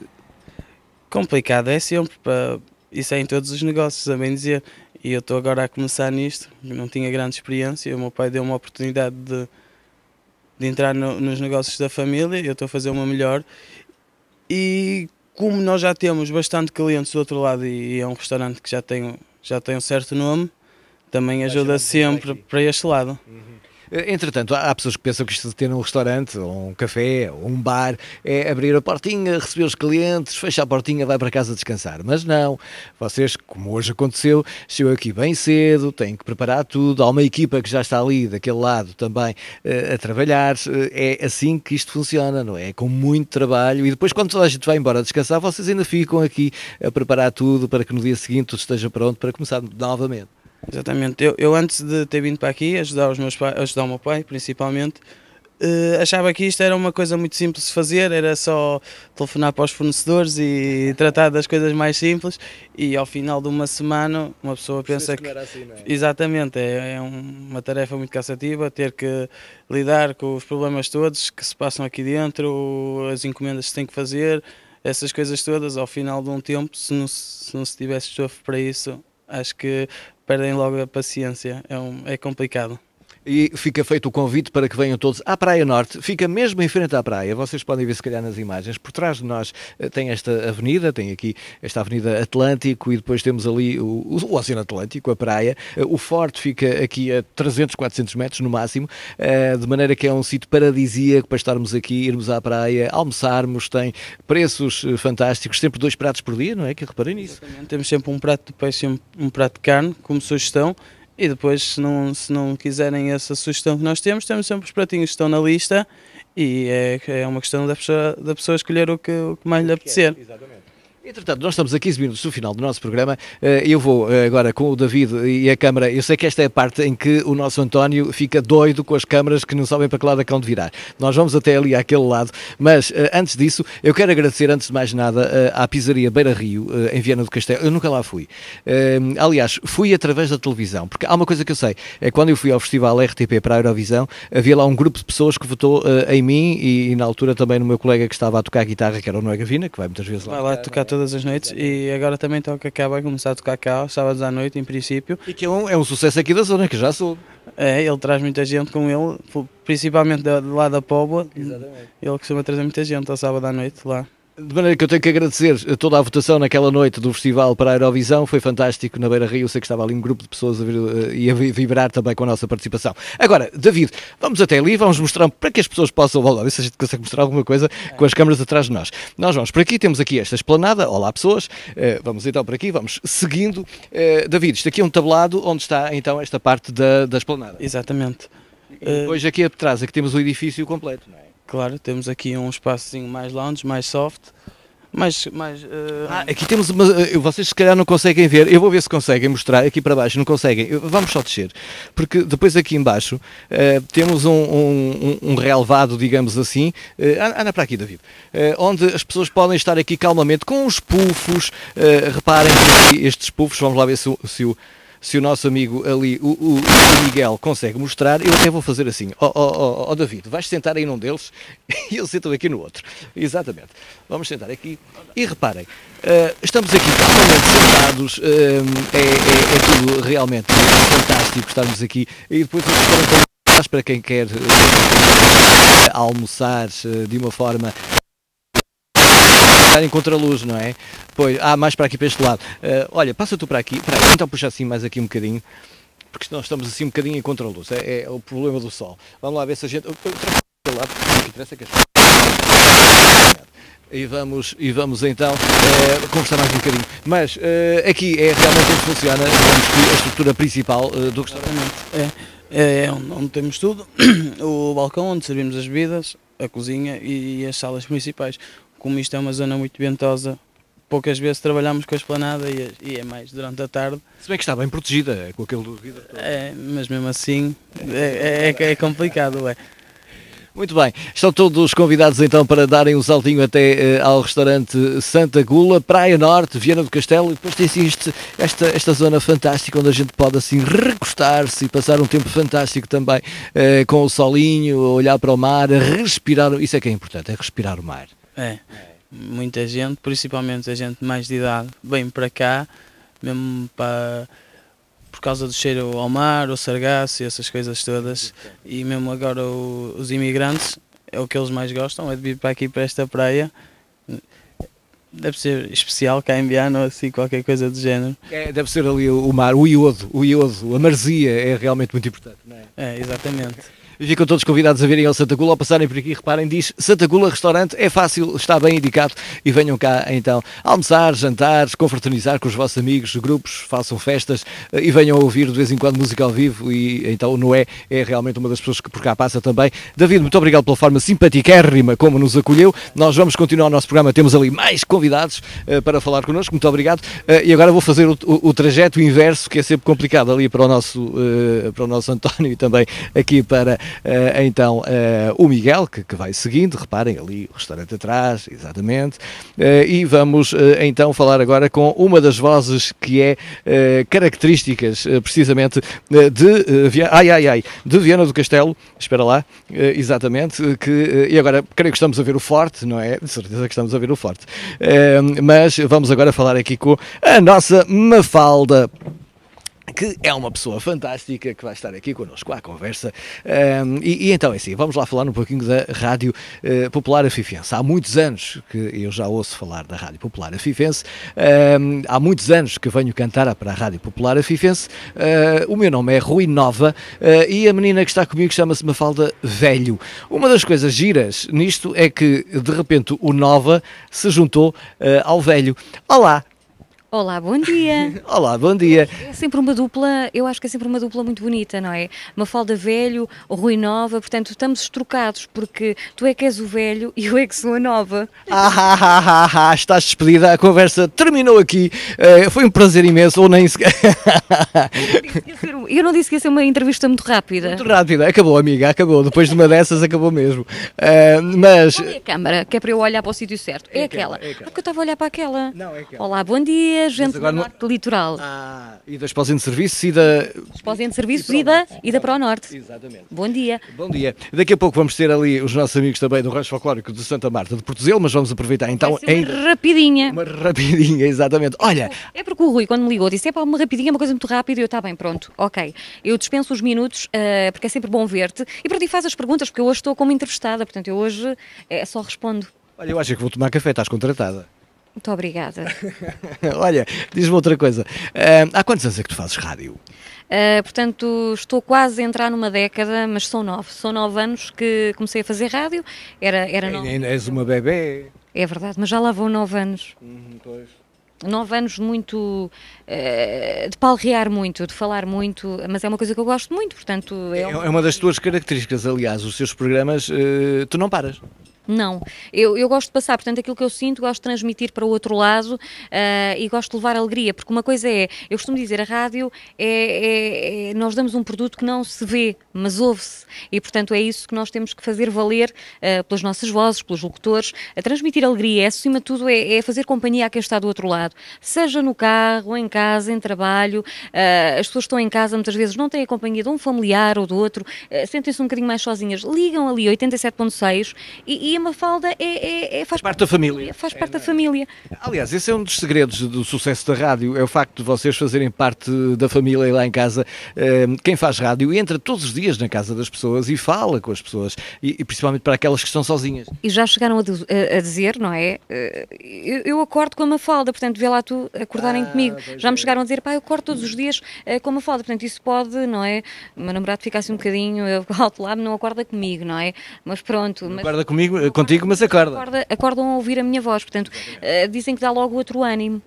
Complicado, é sempre. Para, isso é em todos os negócios, a bem dizer. E eu estou agora a começar nisto, não tinha grande experiência. O meu pai deu uma oportunidade de, de entrar no, nos negócios da família, eu estou a fazer uma melhor. E como nós já temos bastante clientes do outro lado e, e é um restaurante que já tem, já tem um certo nome também ajuda sempre para este lado. Uhum. Eh, entretanto, há pessoas que pensam que isto de ter um restaurante, ou um café, ou um bar, é abrir a portinha, receber os clientes, fechar a portinha, vai para casa descansar. Mas não. Vocês, como hoje aconteceu, chegou aqui bem cedo, têm que preparar tudo, há uma equipa que já está ali daquele lado também eh, a trabalhar. Eh, é assim que isto funciona, não é? é com muito trabalho. E depois, quando toda a gente vai embora descansar, vocês ainda ficam aqui a preparar tudo para que no dia seguinte tudo esteja pronto para começar novamente. Exatamente. Eu, eu antes de ter vindo para aqui ajudar os meus pais, ajudar o meu pai principalmente, Uh, achava que isto era uma coisa muito simples de fazer, era só telefonar para os fornecedores e tratar das coisas mais simples e ao final de uma semana uma pessoa pensa que... Assim, é? Exatamente, é, é, uma tarefa muito cansativa ter que lidar com os problemas todos que se passam aqui dentro, as encomendas que se tem que fazer, essas coisas todas, ao final de um tempo, se não se, se, não se tivesse estofo para isso, acho que perdem logo a paciência. É, um, é complicado. E fica feito o convite para que venham todos à Praia Norte. Fica mesmo em frente à praia. Vocês podem ver, se calhar, nas imagens. Por trás de nós eh, tem esta avenida, tem aqui esta Avenida Atlântico e depois temos ali o, o Oceano Atlântico, a praia. Eh, o forte fica aqui a 300, 400 metros no máximo, eh, de maneira que é um sítio paradisíaco para estarmos aqui, irmos à praia, almoçarmos. Tem preços fantásticos, sempre dois pratos por dia, não é? Que reparem nisso. Exatamente. Temos sempre um prato de peixe e um prato de carne, como sugestão. E depois, se não, se não quiserem essa sugestão que nós temos, temos sempre os pratinhos que estão na lista e é, é uma questão da pessoa, da pessoa escolher o que, o que mais lhe é, apetecer. exatamente. Entretanto, nós estamos a 15 minutos do final do nosso programa. Eh, eu vou eh, agora com o David e a câmara. Eu sei que esta é a parte em que o nosso António fica doido com as câmaras que não sabem para que lado acão é de virar. Nós vamos até ali àquele lado, mas eh, antes disso, eu quero agradecer, antes de mais nada, à pizzaria Beira Rio, em Viana do Castelo. Eu nunca lá fui. Aliás, fui através da televisão, porque há uma coisa que eu sei: é quando eu fui ao festival RTP para a Eurovisão, havia lá um grupo de pessoas que votou em mim e, na altura também no meu colega que estava a tocar guitarra, que era o Noé Gavina, que vai muitas vezes lá. Vai lá tocar todas as noites e agora também toca cá, vai começar a tocar cá, sábados à noite, em princípio. E que é um, é um sucesso aqui da zona, que já sou. É, ele traz muita gente com ele, principalmente de lá da Póvoa. Exatamente. Ele costuma trazer muita gente ao sábado à noite lá. De maneira que eu tenho que agradecer toda a votação naquela noite do festival para a Eurovisão, foi fantástico na Beira Rio, sei que estava ali um grupo de pessoas a, vir, eh, a vibrar também com a nossa participação. Agora, David, vamos até ali, vamos mostrar para que as pessoas possam, voltar, se a gente consegue mostrar alguma coisa com as câmaras atrás de nós. Nós vamos para aqui, temos aqui esta esplanada, olá pessoas, eh, vamos então para aqui, vamos seguindo. Eh, David, isto aqui é um tablado onde está então esta parte da, da esplanada. Exatamente. E depois aqui atrás é que temos o edifício completo, não é? Claro, temos aqui um espacinho mais lounge, mais soft. mais, mais. uh... ah, aqui temos uma. Eh, vocês se calhar não conseguem ver. Eu vou ver se conseguem mostrar aqui para baixo. Não conseguem. Vamos só descer. Porque depois aqui embaixo uh, temos um, um, um, relevado, digamos assim. Uh, Ana para aqui, David. Uh, onde as pessoas podem estar aqui calmamente com os pufos. reparem que estes pufos, vamos lá ver se, se o se o nosso amigo ali, o, o, o Miguel, consegue mostrar, eu até vou fazer assim. Ó oh, oh, oh, oh, David, vais sentar aí num deles e eu sento aqui no outro. Exatamente. Vamos sentar aqui e reparem, uh, estamos aqui totalmente sentados, uh, é, é, é, tudo realmente fantástico estarmos aqui e depois para quem quer eh, almoçar de uma forma andar em luz não é? Pois, ah, mais para aqui para este lado. Uh, olha, passa tu para aqui, para então puxa assim mais aqui um bocadinho, porque nós estamos assim um bocadinho em luz é, é o problema do sol. Vamos lá ver se a gente... E vamos, e vamos então é, conversar mais um bocadinho. Mas é, aqui é realmente onde funciona a estrutura principal do restaurante. É, é onde, onde temos tudo, o balcão onde servimos as bebidas, a cozinha e as salas principais como isto é uma zona muito ventosa, poucas vezes trabalhamos com a esplanada e, e, é mais durante a tarde. Se bem que está bem protegida, é com aquele do vidro É, mas mesmo assim é, é, é, é complicado, é. Muito bem, estão todos convidados então para darem um saltinho até uh, ao restaurante Santa Gula, Praia Norte, Viana do Castelo e depois tem assim este, esta, esta zona fantástica onde a gente pode assim recostar-se e passar um tempo fantástico também uh, com o solinho, olhar para o mar, respirar, isso é que é importante, é respirar o mar. É. é. Muita gente, principalmente a gente mais de idade, vem para cá, mesmo para por causa do cheiro ao mar, o sargaço e essas coisas todas. E mesmo agora o, os imigrantes, é o que eles mais gostam, é de vir para aqui, para esta praia. Deve ser especial cá em ou assim, qualquer coisa do género. É, deve ser ali o, o mar, o iodo, o iodo, a marzia é realmente muito importante, não é? É, exatamente. E ficam todos convidados a virem ao Santa Gula ao passarem por aqui. Reparem, diz Santa Gula Restaurante, é fácil, está bem indicado. E venham cá então almoçar, jantar, confraternizar com os vossos amigos, grupos, façam festas eh, e venham ouvir de vez em quando música ao vivo. E então o Noé é realmente uma das pessoas que por cá passa também. David, muito obrigado pela forma simpaticérrima como nos acolheu. Nós vamos continuar o nosso programa, temos ali mais convidados uh, para falar connosco. Muito obrigado. Uh, e agora vou fazer o, o, o, trajeto inverso, que é sempre complicado ali para o nosso, uh, para o nosso António e também aqui para eh, então eh, o Miguel, que, que vai seguindo, reparem ali o restaurante atrás, exatamente, eh, e vamos então falar agora com uma das vozes que é características precisamente de, Via... ai, ai, ai, de Viana do Castelo, espera lá, exatamente, que, e agora creio que estamos a ver o forte, não é? De certeza que estamos a ver o forte. Mas vamos agora falar aqui com a nossa Mafalda que é uma pessoa fantástica que vai estar aqui connosco à conversa. Um, e, e, então, é assim, vamos lá falar um pouquinho da Rádio uh, Popular Afifense Há muitos anos que eu já ouço falar da Rádio Popular Afifense um, há muitos anos que venho cantar para a Rádio Popular Afifense Uh, o meu nome é Rui Nova uh, e a menina que está comigo chama-se Mafalda Velho. Uma das coisas giras nisto é que, de repente, o Nova se juntou ah, ao Velho. Olá, Olá, bom dia. Olá, bom dia. É sempre uma dupla, eu acho que é sempre uma dupla muito bonita, não é? Mafalda Velho, Rui Nova, portanto estamos trocados porque tu é que és o velho e eu é que sou a nova. Ah, ah, ah, ah estás despedida, a conversa terminou aqui, uh, foi um prazer imenso, ou nem sequer... eu não disse que ia ser uma entrevista muito rápida. Muito rápida, acabou amiga, acabou, depois de uma dessas acabou mesmo, uh, mas... Olha a câmara, que é para eu olhar para o sítio certo, é, é aquela, é aquela. porque eu estava a olhar para aquela. Não, é aquela. Olá, bom dia a gente do Norte Litoral. Ah, e da Esposa de Serviços e da... Esposa de Serviços e, e da, e da norte. Exatamente. Bom dia. Bom dia. Daqui a pouco vamos ter ali os nossos amigos também do Rancho Folclórico de Santa Marta de Portuzelo, mas vamos aproveitar então... uma rapidinha. Uma rapidinha, exatamente. Olha... É porque o Rui, quando me ligou, disse, é para uma rapidinha, uma coisa muito rápida, e eu, está bem, pronto, ok. Eu dispenso os minutos, uh, porque é sempre bom ver-te, e para ti faz as perguntas, porque eu hoje estou como entrevistada, portanto, eu hoje é, só respondo. Olha, eu acho que vou tomar café, estás contratada. Muito obrigada. Olha, diz-me outra coisa. Uh, há quantos anos é que tu fazes rádio? Uh, portanto, estou quase a entrar numa década, mas são nove. São nove anos que comecei a fazer rádio. Era, era nove. Ainda és uma bebê. É verdade, mas já lá vão nove anos. Uhum, pois. Nove anos muito. Eh, de palrear muito, de falar muito, mas é uma coisa que eu gosto muito, portanto. É, é, é uma... das tuas características, aliás, os teus programas. tu não paras. Não, eu, eu gosto de passar, portanto, aquilo que eu sinto, gosto de transmitir para o outro lado uh, e gosto de levar alegria, porque uma coisa é, eu costumo dizer, a rádio é, é, é nós damos um produto que não se vê, mas ouve-se, e portanto é isso que nós temos que fazer valer uh, pelas nossas vozes, pelos locutores, a transmitir alegria, é, acima de tudo é, é, fazer companhia a quem está do outro lado, seja no carro, em casa, em trabalho, uh, as pessoas estão em casa muitas vezes não têm a companhia de um familiar ou do outro, sentem-se um bocadinho mais sozinhas, ligam ali 87.6 e, e a Mafalda é, é, é faz parte da família. É, faz é, parte da é? família. Aliás, esse é um dos segredos do sucesso da rádio, é o facto de vocês fazerem parte da família lá em casa. Eh, quem faz rádio entra todos os dias na casa das pessoas e fala com as pessoas, e, e principalmente para aquelas que estão sozinhas. E já chegaram a, a, dizer, não é? Eh, eu, eu, acordo com a Mafalda, portanto, vê lá tu acordarem ah, comigo. Já me chegaram a dizer, pá, eu acordo todos os dias eh, com a Mafalda, portanto, isso pode, não é? O meu namorado fica assim um bocadinho, eu alto lá, não acorda comigo, não é? Mas pronto. Mas... Acorda comigo, eh, contigo, mas acorda. acorda. Acordam a ouvir a minha voz, portanto, uh, dizem que dá logo outro ânimo.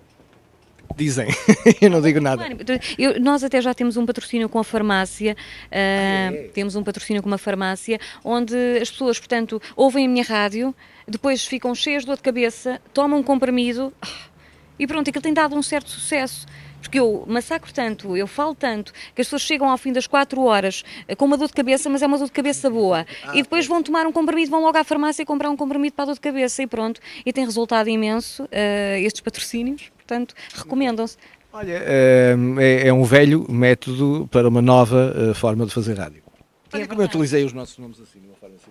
Dizem, eu não digo nada. Então, eu, nós até já temos um patrocínio com a farmácia, uh, é. temos um patrocínio com uma farmácia, onde as pessoas, portanto, ouvem a minha rádio, depois ficam cheias de dor de cabeça, tomam um comprimido ah, e pronto, aquilo tem dado um certo sucesso. Porque eu massacro tanto, eu falo tanto, que as pessoas chegam ao fim das 4 horas eh, com uma dor de cabeça, mas é uma dor de cabeça boa. Ah, e depois vão tomar um comprimido, vão logo à farmácia e comprar um comprimido para a dor de cabeça e pronto. E tem resultado imenso uh, estes patrocínios, portanto, recomendam-se. Olha, eh, é, é, um velho método para uma nova forma de fazer rádio. É eu utilizei os nossos nomes assim, de uma forma assim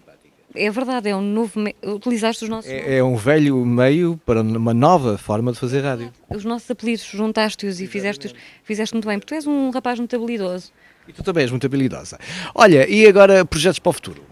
é verdade, é um novo meio. utilizaste os nossos é, é, um velho meio para uma nova forma de fazer rádio. Os nossos apelidos juntaste-os e fizeste-os, fizeste muito bem, porque tu és um rapaz muito habilidoso. E tu também és muito habilidosa. Olha, e agora projetos para o futuro?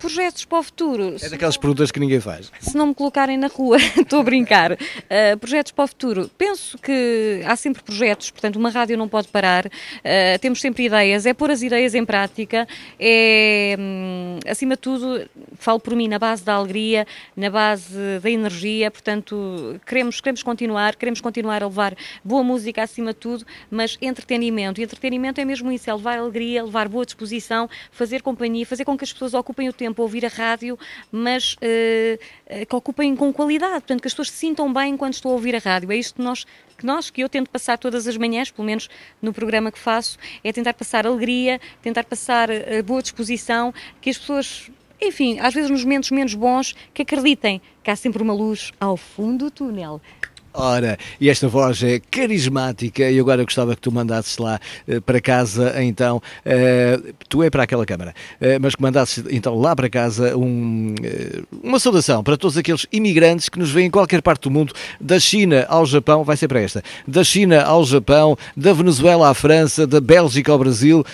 projetos para o futuro. É daquelas perguntas que ninguém faz. Se não me colocarem na rua, estou a brincar. Uh, projetos para o futuro. Penso que há sempre projetos, portanto, uma rádio não pode parar. Uh, temos sempre ideias. É pôr as ideias em prática. É, hum, acima de tudo, falo por mim, na base da alegria, na base da energia. Portanto, queremos, queremos continuar, queremos continuar a levar boa música acima de tudo, mas entretenimento. E entretenimento é mesmo isso: é levar alegria, levar boa disposição, fazer companhia, fazer com que as pessoas ocupem o tempo tempo a ouvir a rádio, mas uh, que ocupem com qualidade, portanto, que as pessoas se sintam bem enquanto estão a ouvir a rádio. É isto que nós, que nós, que eu tento passar todas as manhãs, pelo menos no programa que faço, é tentar passar alegria, tentar passar eh, boa disposição, que as pessoas enfim, às vezes nos momentos menos bons, que acreditem que há sempre uma luz ao fundo do túnel. Ora, e esta voz é carismática e agora eu gostava que tu mandasses lá eh, para casa, então, uh, tu é para aquela câmara, uh, mas que mandasses então lá para casa um, uma saudação para todos aqueles imigrantes que nos veem em qualquer parte do mundo, da China ao Japão, vai ser para esta, da China ao Japão, da Venezuela à França, da Bélgica ao Brasil,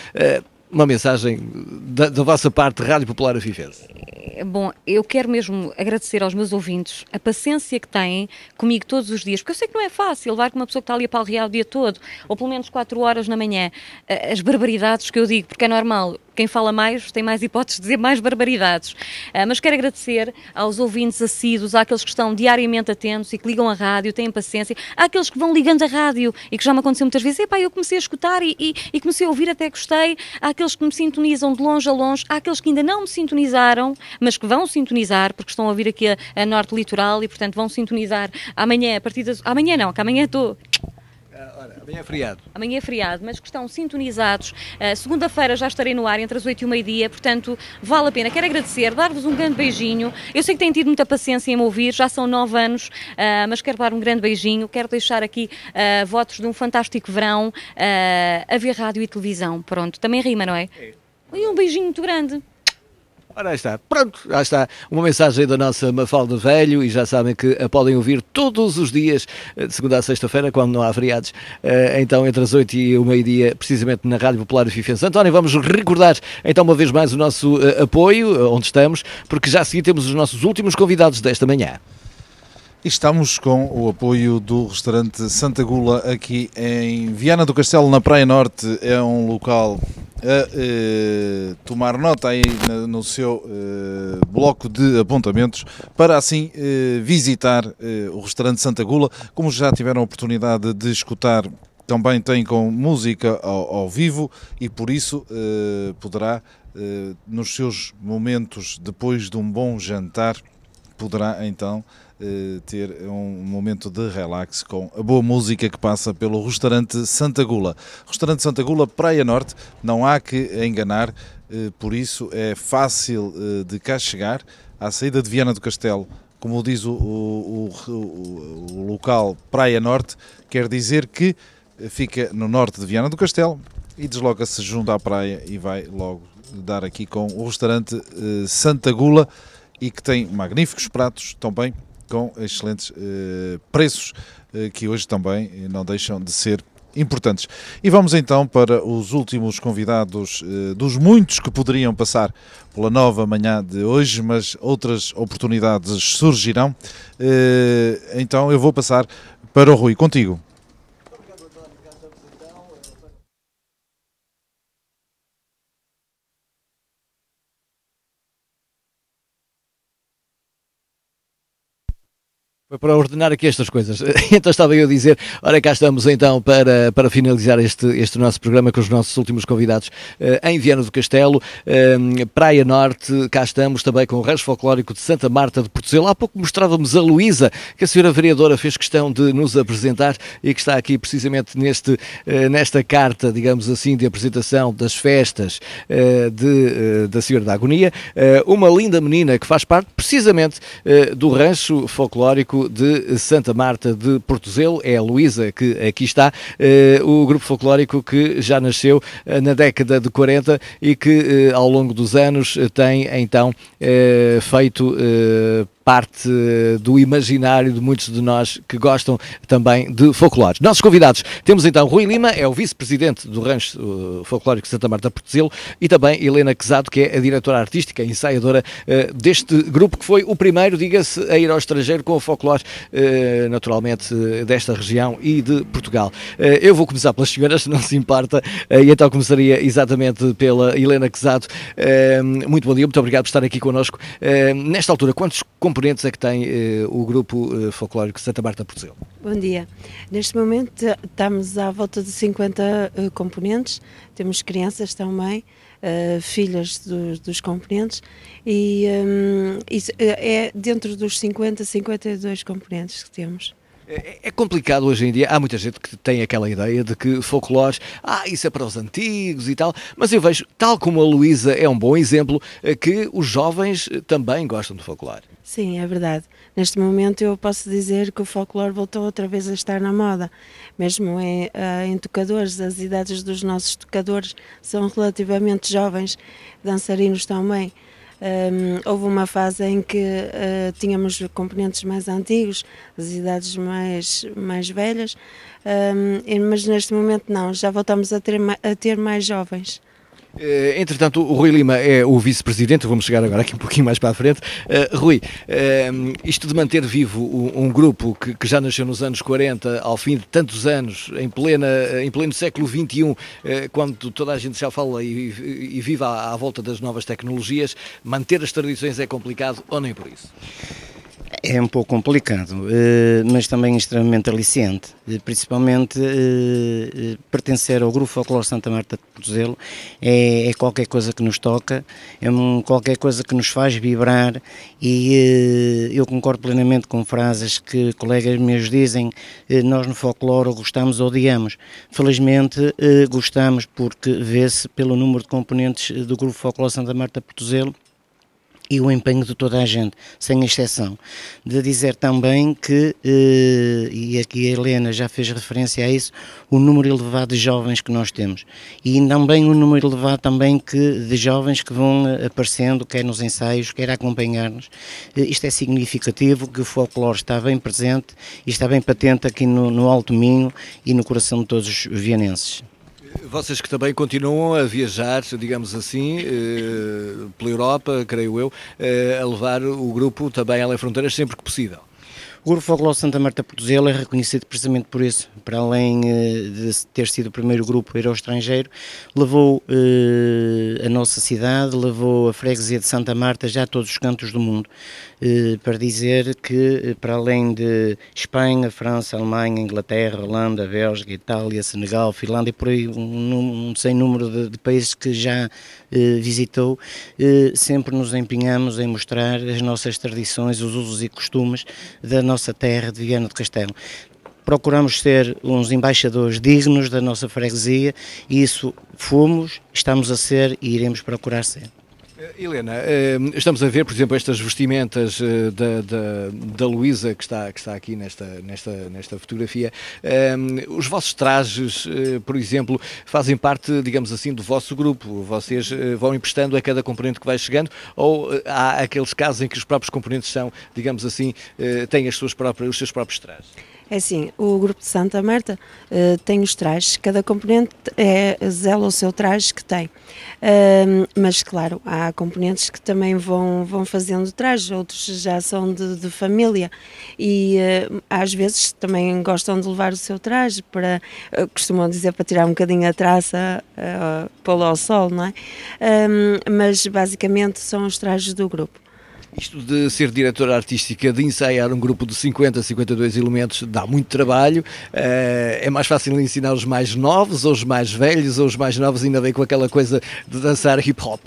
uma mensagem da, da vossa parte, Rádio Popular Afivense. Eh, bom, eu quero mesmo agradecer aos meus ouvintes a paciência que têm comigo todos os dias, porque eu sei que não é fácil levar com uma pessoa que está ali a palrear o dia todo, ou pelo menos 4 horas na manhã, eh, as barbaridades que eu digo, porque é normal, quem fala mais tem mais hipóteses de dizer mais barbaridades. Uh, mas quero agradecer aos ouvintes assíduos, àqueles que estão diariamente atentos e que ligam a rádio, têm paciência, àqueles que vão ligando a rádio e que já me aconteceu muitas vezes, epá, eu comecei a escutar e, e, e comecei a ouvir até gostei, àqueles que me sintonizam de longe a longe, àqueles que ainda não me sintonizaram, mas que vão sintonizar, porque estão a ouvir aqui a, a Norte Litoral e, portanto, vão sintonizar amanhã, a partir das... Amanhã não, que amanhã estou ah, Ora, amanhã é feriado. Amanhã é feriado, mas que estão sintonizados. Ah, segunda-feira já estarei no ar entre as 8 e o meio-dia, portanto, vale a pena. Quero agradecer, dar-vos um grande beijinho. Eu sei que têm tido muita paciência em me ouvir, já são 9 anos, ah, mas quero dar um grande beijinho. Quero deixar aqui votos de um fantástico verão a ver rádio e televisão. Pronto, também rima, não é? é. E um beijinho muito grande. Ora, aí está. Pronto, já está. Uma mensagem da nossa Mafalda Velho e já sabem que a podem ouvir todos os dias, eh, de segunda a sexta-feira, quando não há feriados. Eh, então, entre as oito e o meio-dia, precisamente na Rádio Popular Fifiense. António, vamos recordar então uma vez mais o nosso eh, apoio, onde estamos, porque já a seguir temos os nossos últimos convidados desta manhã. Estamos com o apoio do restaurante Santa Gula aqui em Viana do Castelo, na Praia Norte. É um local a eh, tomar nota aí no seu eh, bloco de apontamentos para assim eh, visitar eh, o restaurante Santa Gula, como já tiveram a oportunidade de escutar. Também tem com música ao, ao vivo e por isso eh, poderá, eh, nos seus momentos depois de um bom jantar, poderá então eh, ter um momento de relax com a boa música que passa pelo restaurante Santa Gula. Restaurante Santa Gula, Praia Norte, não há que enganar, eh, por isso é fácil eh, de cá chegar, à saída de Viana do Castelo. Como diz o, o, o, o local Praia Norte, quer dizer que fica no norte de Viana do Castelo e desloca-se junto à praia e vai logo dar aqui com o restaurante Santa Gula e que tem magníficos pratos também com excelentes eh, preços eh, que hoje também eh, não deixam de ser importantes. E vamos então para os últimos convidados dos muitos que poderiam passar pela nova manhã de hoje, mas outras oportunidades surgirão. então eu vou passar para o Rui, contigo. Foi para ordenar aqui estas coisas. Então estava eu a dizer, ora cá estamos então para, para finalizar este, este nosso programa com os nossos últimos convidados eh, em Viana do Castelo, eh, Praia Norte, cá estamos também com o Rancho Folclórico de Santa Marta de Portugal. Há pouco mostrávamos a Luísa, que a senhora vereadora fez questão de nos apresentar e que está aqui precisamente neste, eh, nesta carta, digamos assim, de apresentação das festas de, da Senhora da Agonia. Uma linda menina que faz parte precisamente do Rancho Folclórico de Santa Marta de Portuzelo é a Luísa que aqui está, eh, o grupo folclórico que já nasceu eh, na década de 40 e que eh, ao longo dos anos tem então feito parte do imaginário de muitos de nós que gostam também de folclore. Nossos convidados temos então Rui Lima, é o vice-presidente do Rancho eh, Folclórico Santa Marta Portezelo e também Helena Quezado, que é a diretora artística e ensaiadora eh, deste grupo que foi o primeiro, diga-se, a ir ao estrangeiro com o folclore, eh, naturalmente, desta região e de Portugal. Eu vou começar pelas senhoras, se não se importa, e então começaria exatamente pela Helena Quezado. Muito bom dia, muito obrigado por estar aqui connosco. Nesta altura, quantos componentes é que tem eh, o grupo eh, folclórico Santa Marta Porcel? Bom dia. Neste momento estamos à volta de 50 uh, eh, componentes, temos crianças também, uh, filhas do, dos componentes, e um, isso, é dentro dos 50, 52 componentes que temos. É, é, é complicado hoje em dia, há muita gente que tem aquela ideia de que folclores, ah, isso é para os antigos e tal, mas eu vejo, tal como a Luísa é um bom exemplo, que os jovens também gostam de folclore. Sim, é verdade. Neste momento eu posso dizer que o folclore voltou outra vez a estar na moda, mesmo em, é, ah, em tocadores. As idades dos nossos tocadores são relativamente jovens, dançarinos também. Um, houve uma fase em que uh, tínhamos componentes mais antigos, as idades mais, mais velhas, um, mas neste momento não, já voltamos a ter, a ter mais jovens. Eh, entretanto, o Rui Lima é o vice-presidente, vamos chegar agora aqui um pouquinho mais para a frente. Uh, Rui, uh, isto de manter vivo um, um grupo que, que, já nasceu nos anos 40, ao fim de tantos anos, em, plena, em pleno século XXI, uh, quando toda a gente já fala e, e, vive à, à volta das novas tecnologias, manter as tradições é complicado ou nem por isso? É um pouco complicado, eh, mas também extremamente aliciente, eh, principalmente eh, pertencer ao Grupo Folclore Santa Marta de Portuzelo é, é, qualquer coisa que nos toca, é qualquer coisa que nos faz vibrar e eu concordo plenamente com frases que colegas meus dizem, nós no folclore gostamos ou odiamos, felizmente gostamos porque vê-se pelo número de componentes do Grupo Folclore Santa Marta de Portuzelo e o empenho de toda a gente, sem exceção. De dizer também que, eh, e aqui a Helena já fez referência a isso, o número elevado de jovens que nós temos e também o número elevado também que, de jovens que vão aparecendo, quer nos ensaios, quer acompanhar-nos. Eh, isto é significativo que o folclore está bem presente e está bem patente aqui no, no Alto Minho e no coração de todos os vianenses. Vocês que também continuam a viajar, digamos assim, eh, pela Europa, creio eu, eh, a levar o grupo também além fronteiras sempre que possível. O Grupo Folclore Santa Marta Portuzela é reconhecido precisamente por isso, para além eh, de ter sido o primeiro grupo a ir ao estrangeiro, levou eh, a nossa cidade, levou a freguesia de Santa Marta já a todos os cantos do mundo. Eh, para dizer que, eh, para além de Espanha, França, Alemanha, Inglaterra, Holanda, Bélgica, Itália, Senegal, Finlândia e por aí um, um sem número de, de, países que já eh, visitou, sempre nos empenhamos em mostrar as nossas tradições, os usos e costumes da nossa terra de Viana do Castelo procuramos ser uns embaixadores dignos da nossa freguesia e isso fomos, estamos a ser e iremos procurar ser. Eh, Helena, eh, estamos a ver, por exemplo, estas vestimentas eh, da, da, da Luísa, que está, que está aqui nesta, nesta, nesta fotografia. Ehm, os vossos trajes, por exemplo, fazem parte, digamos assim, do vosso grupo? Vocês vão emprestando a cada componente que vai chegando? Ou há aqueles casos em que os próprios componentes são, digamos assim, têm as suas próprias, os seus próprios trajes? É assim, o grupo de Santa Marta uh, tem os trajes, cada componente é, zela o seu traje que tem. Uh, mas, claro, há componentes que também vão, vão fazendo trajes, outros já são de, de família e uh, às vezes também gostam de levar o seu traje para, eh, costumam dizer, para tirar um bocadinho a traça uh, pô-lo ao sol, não é? mas basicamente são os trajes do grupo. Isto de ser diretora artística, de ensaiar um grupo de 50, 52 elementos, dá muito trabalho. Eh, é mais fácil ensinar os mais novos, ou os mais velhos, ou os mais novos, ainda bem com aquela coisa de dançar hip hop.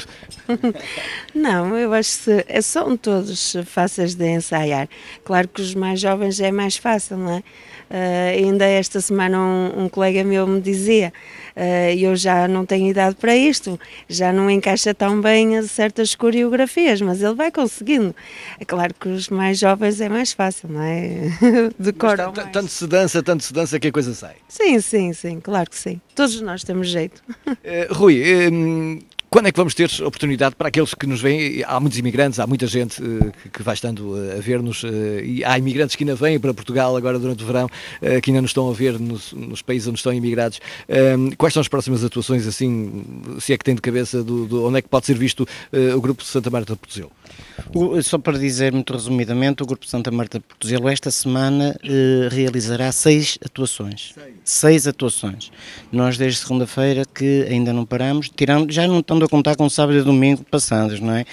Não, eu acho que são é todos fáceis de ensaiar. Claro que os mais jovens é mais fácil, não é? Uh, ainda esta semana um, um, colega meu me dizia: uh, eu já não tenho idade para isto, já não encaixa tão bem certas coreografias, mas ele vai conseguindo. É claro que os mais jovens é mais fácil, não é? Decoram. Mas tanto se dança, tanto se dança que a coisa sai. Sim, sim, sim, claro que sim. Todos nós temos jeito. Uh, Rui, um quando é que vamos ter oportunidade para aqueles que nos vêm? Há muitos imigrantes, há muita gente uh, que vai estando eh, a ver-nos uh, e há imigrantes que ainda vêm para Portugal agora durante o verão, uh, que ainda nos estão a ver nos, nos países onde estão imigrados. Ehm, quais são as próximas atuações, assim, se é que tem de cabeça, do, do onde é que pode ser visto o Grupo Santa Marta de Portugal? O, só para dizer muito resumidamente, o Grupo Santa Marta de Portuzelo esta semana eh, realizará seis atuações. Seis, seis atuações. Nós desde segunda-feira que ainda não paramos, tirando, já não estando a contar com sábado e domingo passados, não é?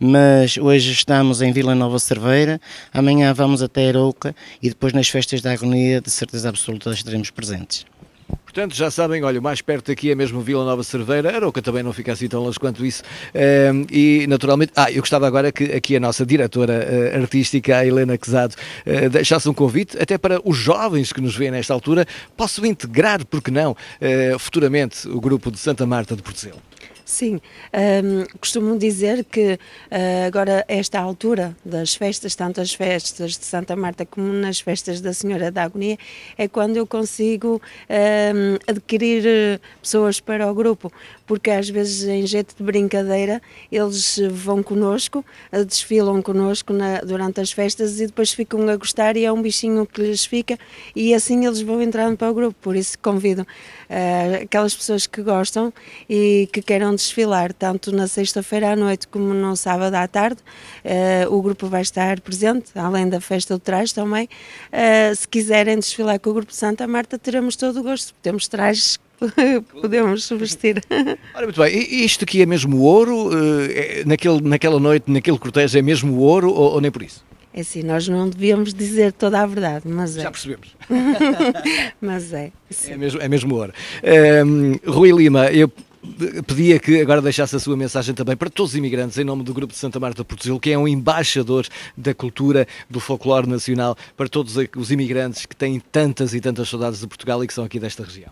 Mas hoje estamos em Vila Nova Cerveira, amanhã vamos até Arouca e depois nas festas da agonia, de certeza absoluta, estaremos presentes. Portanto, já sabem, olha, o mais perto aqui é mesmo Vila Nova Cerveira, que também não fica assim tão longe quanto isso. Um, ehm, e, naturalmente, ah, eu gostava agora que aqui a nossa diretora uh, artística, a Helena Quezado, uh, deixasse um convite até para os jovens que nos veem nesta altura, posso integrar, porque não, uh, futuramente, o grupo de Santa Marta de Portuzelo. Sim, um, costumo dizer que uh, agora esta altura das festas, tanto as festas de Santa Marta como nas festas da Senhora da Agonia, é quando eu consigo um, adquirir eh, pessoas para o grupo, porque às vezes, em jeito de brincadeira, eles vão conosco, desfilam conosco na, durante as festas e depois ficam a gostar e é um bichinho que lhes fica e assim eles vão entrando para o grupo. Por isso convido uh, aquelas pessoas que gostam e que queiram desfilar, tanto na sexta-feira à noite como no sábado à tarde. Uh, o grupo vai estar presente, além da festa do trás também. Uh, se quiserem desfilar com o grupo Santa Marta, teremos todo o gosto. Temos trajes podemos vestir. Ora, muito bem, isto aqui é mesmo ouro? Eh, é, naquele, naquela noite, naquele cortejo, é mesmo ouro ou, ou nem por isso? É assim, nós não devíamos dizer toda a verdade, mas Já é. Já percebemos. mas é. É mesmo, é mesmo ouro. Um, ehm, Rui Lima, eu pedia que agora deixasse a sua mensagem também para todos os imigrantes, em nome do Grupo de Santa Marta de Portugal, que é um embaixador da cultura, do folclore nacional, para todos os imigrantes que têm tantas e tantas saudades de Portugal e que são aqui desta região.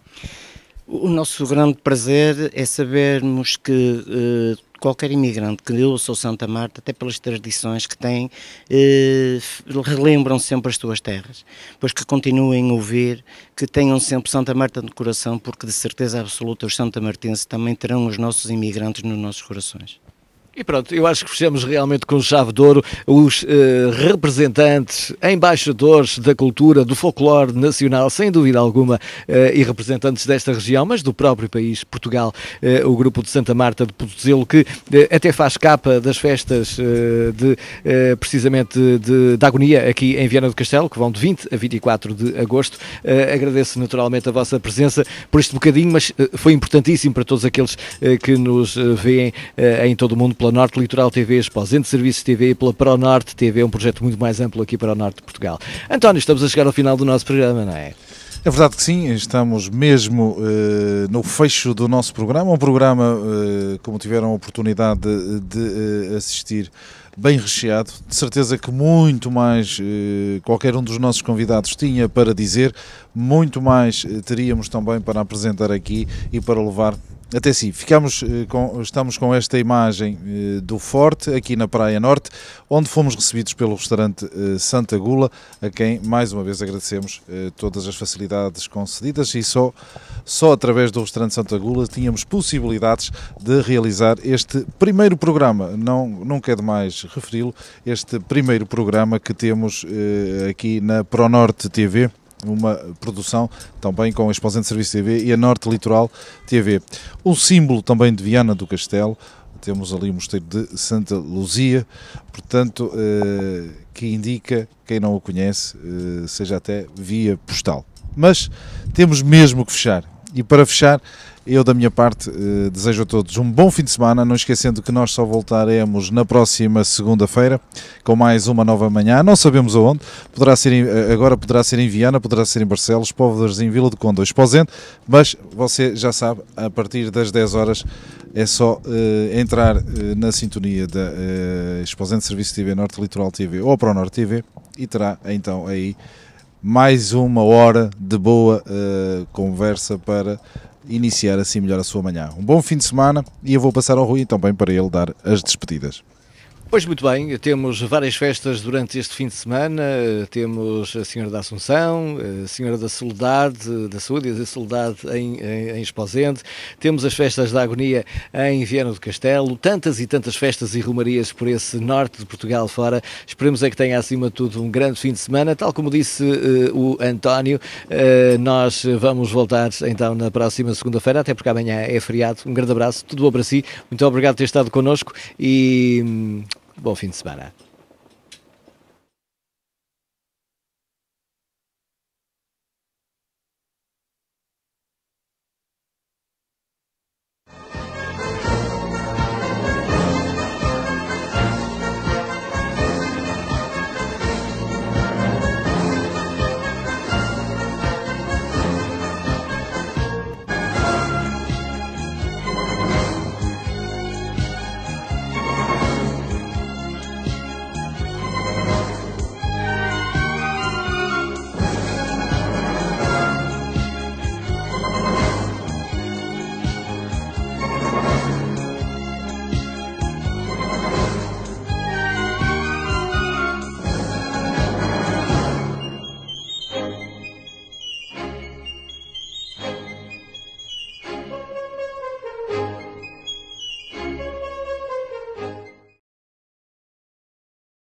O nosso grande prazer é sabermos que eh, qualquer imigrante que eu sou Santa Marta, até pelas tradições que tem, eh, relembram sempre as suas terras, pois que continuem a ouvir, que tenham sempre Santa Marta no coração, porque de certeza absoluta os santamartenses também terão os nossos imigrantes nos nossos corações. E pronto, eu acho que fechamos realmente com chave de ouro os eh, representantes, embaixadores da cultura, do folclore nacional, sem dúvida alguma, eh, e representantes desta região, mas do próprio país, Portugal, eh, o grupo de Santa Marta de Podzelo, que eh, até faz capa das festas eh, de, eh, precisamente, de, de, agonia aqui em Viana do Castelo, que vão de 20 a 24 de agosto. agradeço naturalmente a vossa presença por este bocadinho, mas foi importantíssimo para todos aqueles que nos veem em todo o mundo pela Norte Litoral TV, Exposente Serviços TV e pela ProNorte TV, um projeto muito mais amplo aqui para o Norte de Portugal. António, estamos a chegar ao final do nosso programa, não é? É verdade que sim, estamos mesmo uh, no fecho do nosso programa, um programa, uh, como tiveram a oportunidade de, de uh, assistir, bem recheado, de certeza que muito mais eh, qualquer um dos nossos convidados tinha para dizer, muito mais teríamos também para apresentar aqui e para levar até sim, ficamos, eh, com, estamos com esta imagem eh, do Forte, aqui na Praia Norte, onde fomos recebidos pelo restaurante eh, Santa Gula, a quem mais uma vez agradecemos todas as facilidades concedidas e só, só através do restaurante Santa Gula tínhamos possibilidades de realizar este primeiro programa, não, nunca é demais referi-lo, este primeiro programa que temos aqui na ProNorte TV uma produção também com a Exposente Serviço TV e a Norte Litoral TV. Um símbolo também de Viana do Castelo, temos ali o Mosteiro de Santa Luzia, portanto, eh, que indica, quem não o conhece, eh, seja até via postal. Mas temos mesmo que fechar. E para fechar, eu, da minha parte, eh, desejo a todos um bom fim de semana, não esquecendo que nós só voltaremos na próxima segunda-feira com mais uma nova manhã. Não sabemos aonde, poderá ser em, eh, agora poderá ser em Viana, poderá ser em Barcelos, Póvoas, em Vila de Conde, Exposente, mas você já sabe, a partir das 10 horas é só uh, entrar uh, na sintonia da uh, Serviço TV Norte Litoral TV ou Pro Norte TV e terá então aí mais uma hora de boa uh, conversa para iniciar assim melhor a sua manhã. Um bom fim de semana e eu vou passar ao Rui também então para ele dar as despedidas. Pois muito bem, temos várias festas durante este fim de semana, temos a Senhora da Assunção, a Senhora da Soledade, da Saúde e da Soledade em, em, em Esposende, temos as festas da Agonia em Viana do Castelo, tantas e tantas festas e romarias por esse norte de Portugal fora, esperemos é que tenha acima de tudo um grande fim de semana, tal como disse uh, o António, uh, nós vamos voltar então na próxima segunda-feira, até porque amanhã é feriado, um grande abraço, tudo bom para si, muito obrigado por ter estado connosco e... Hum, Bom fim de semana.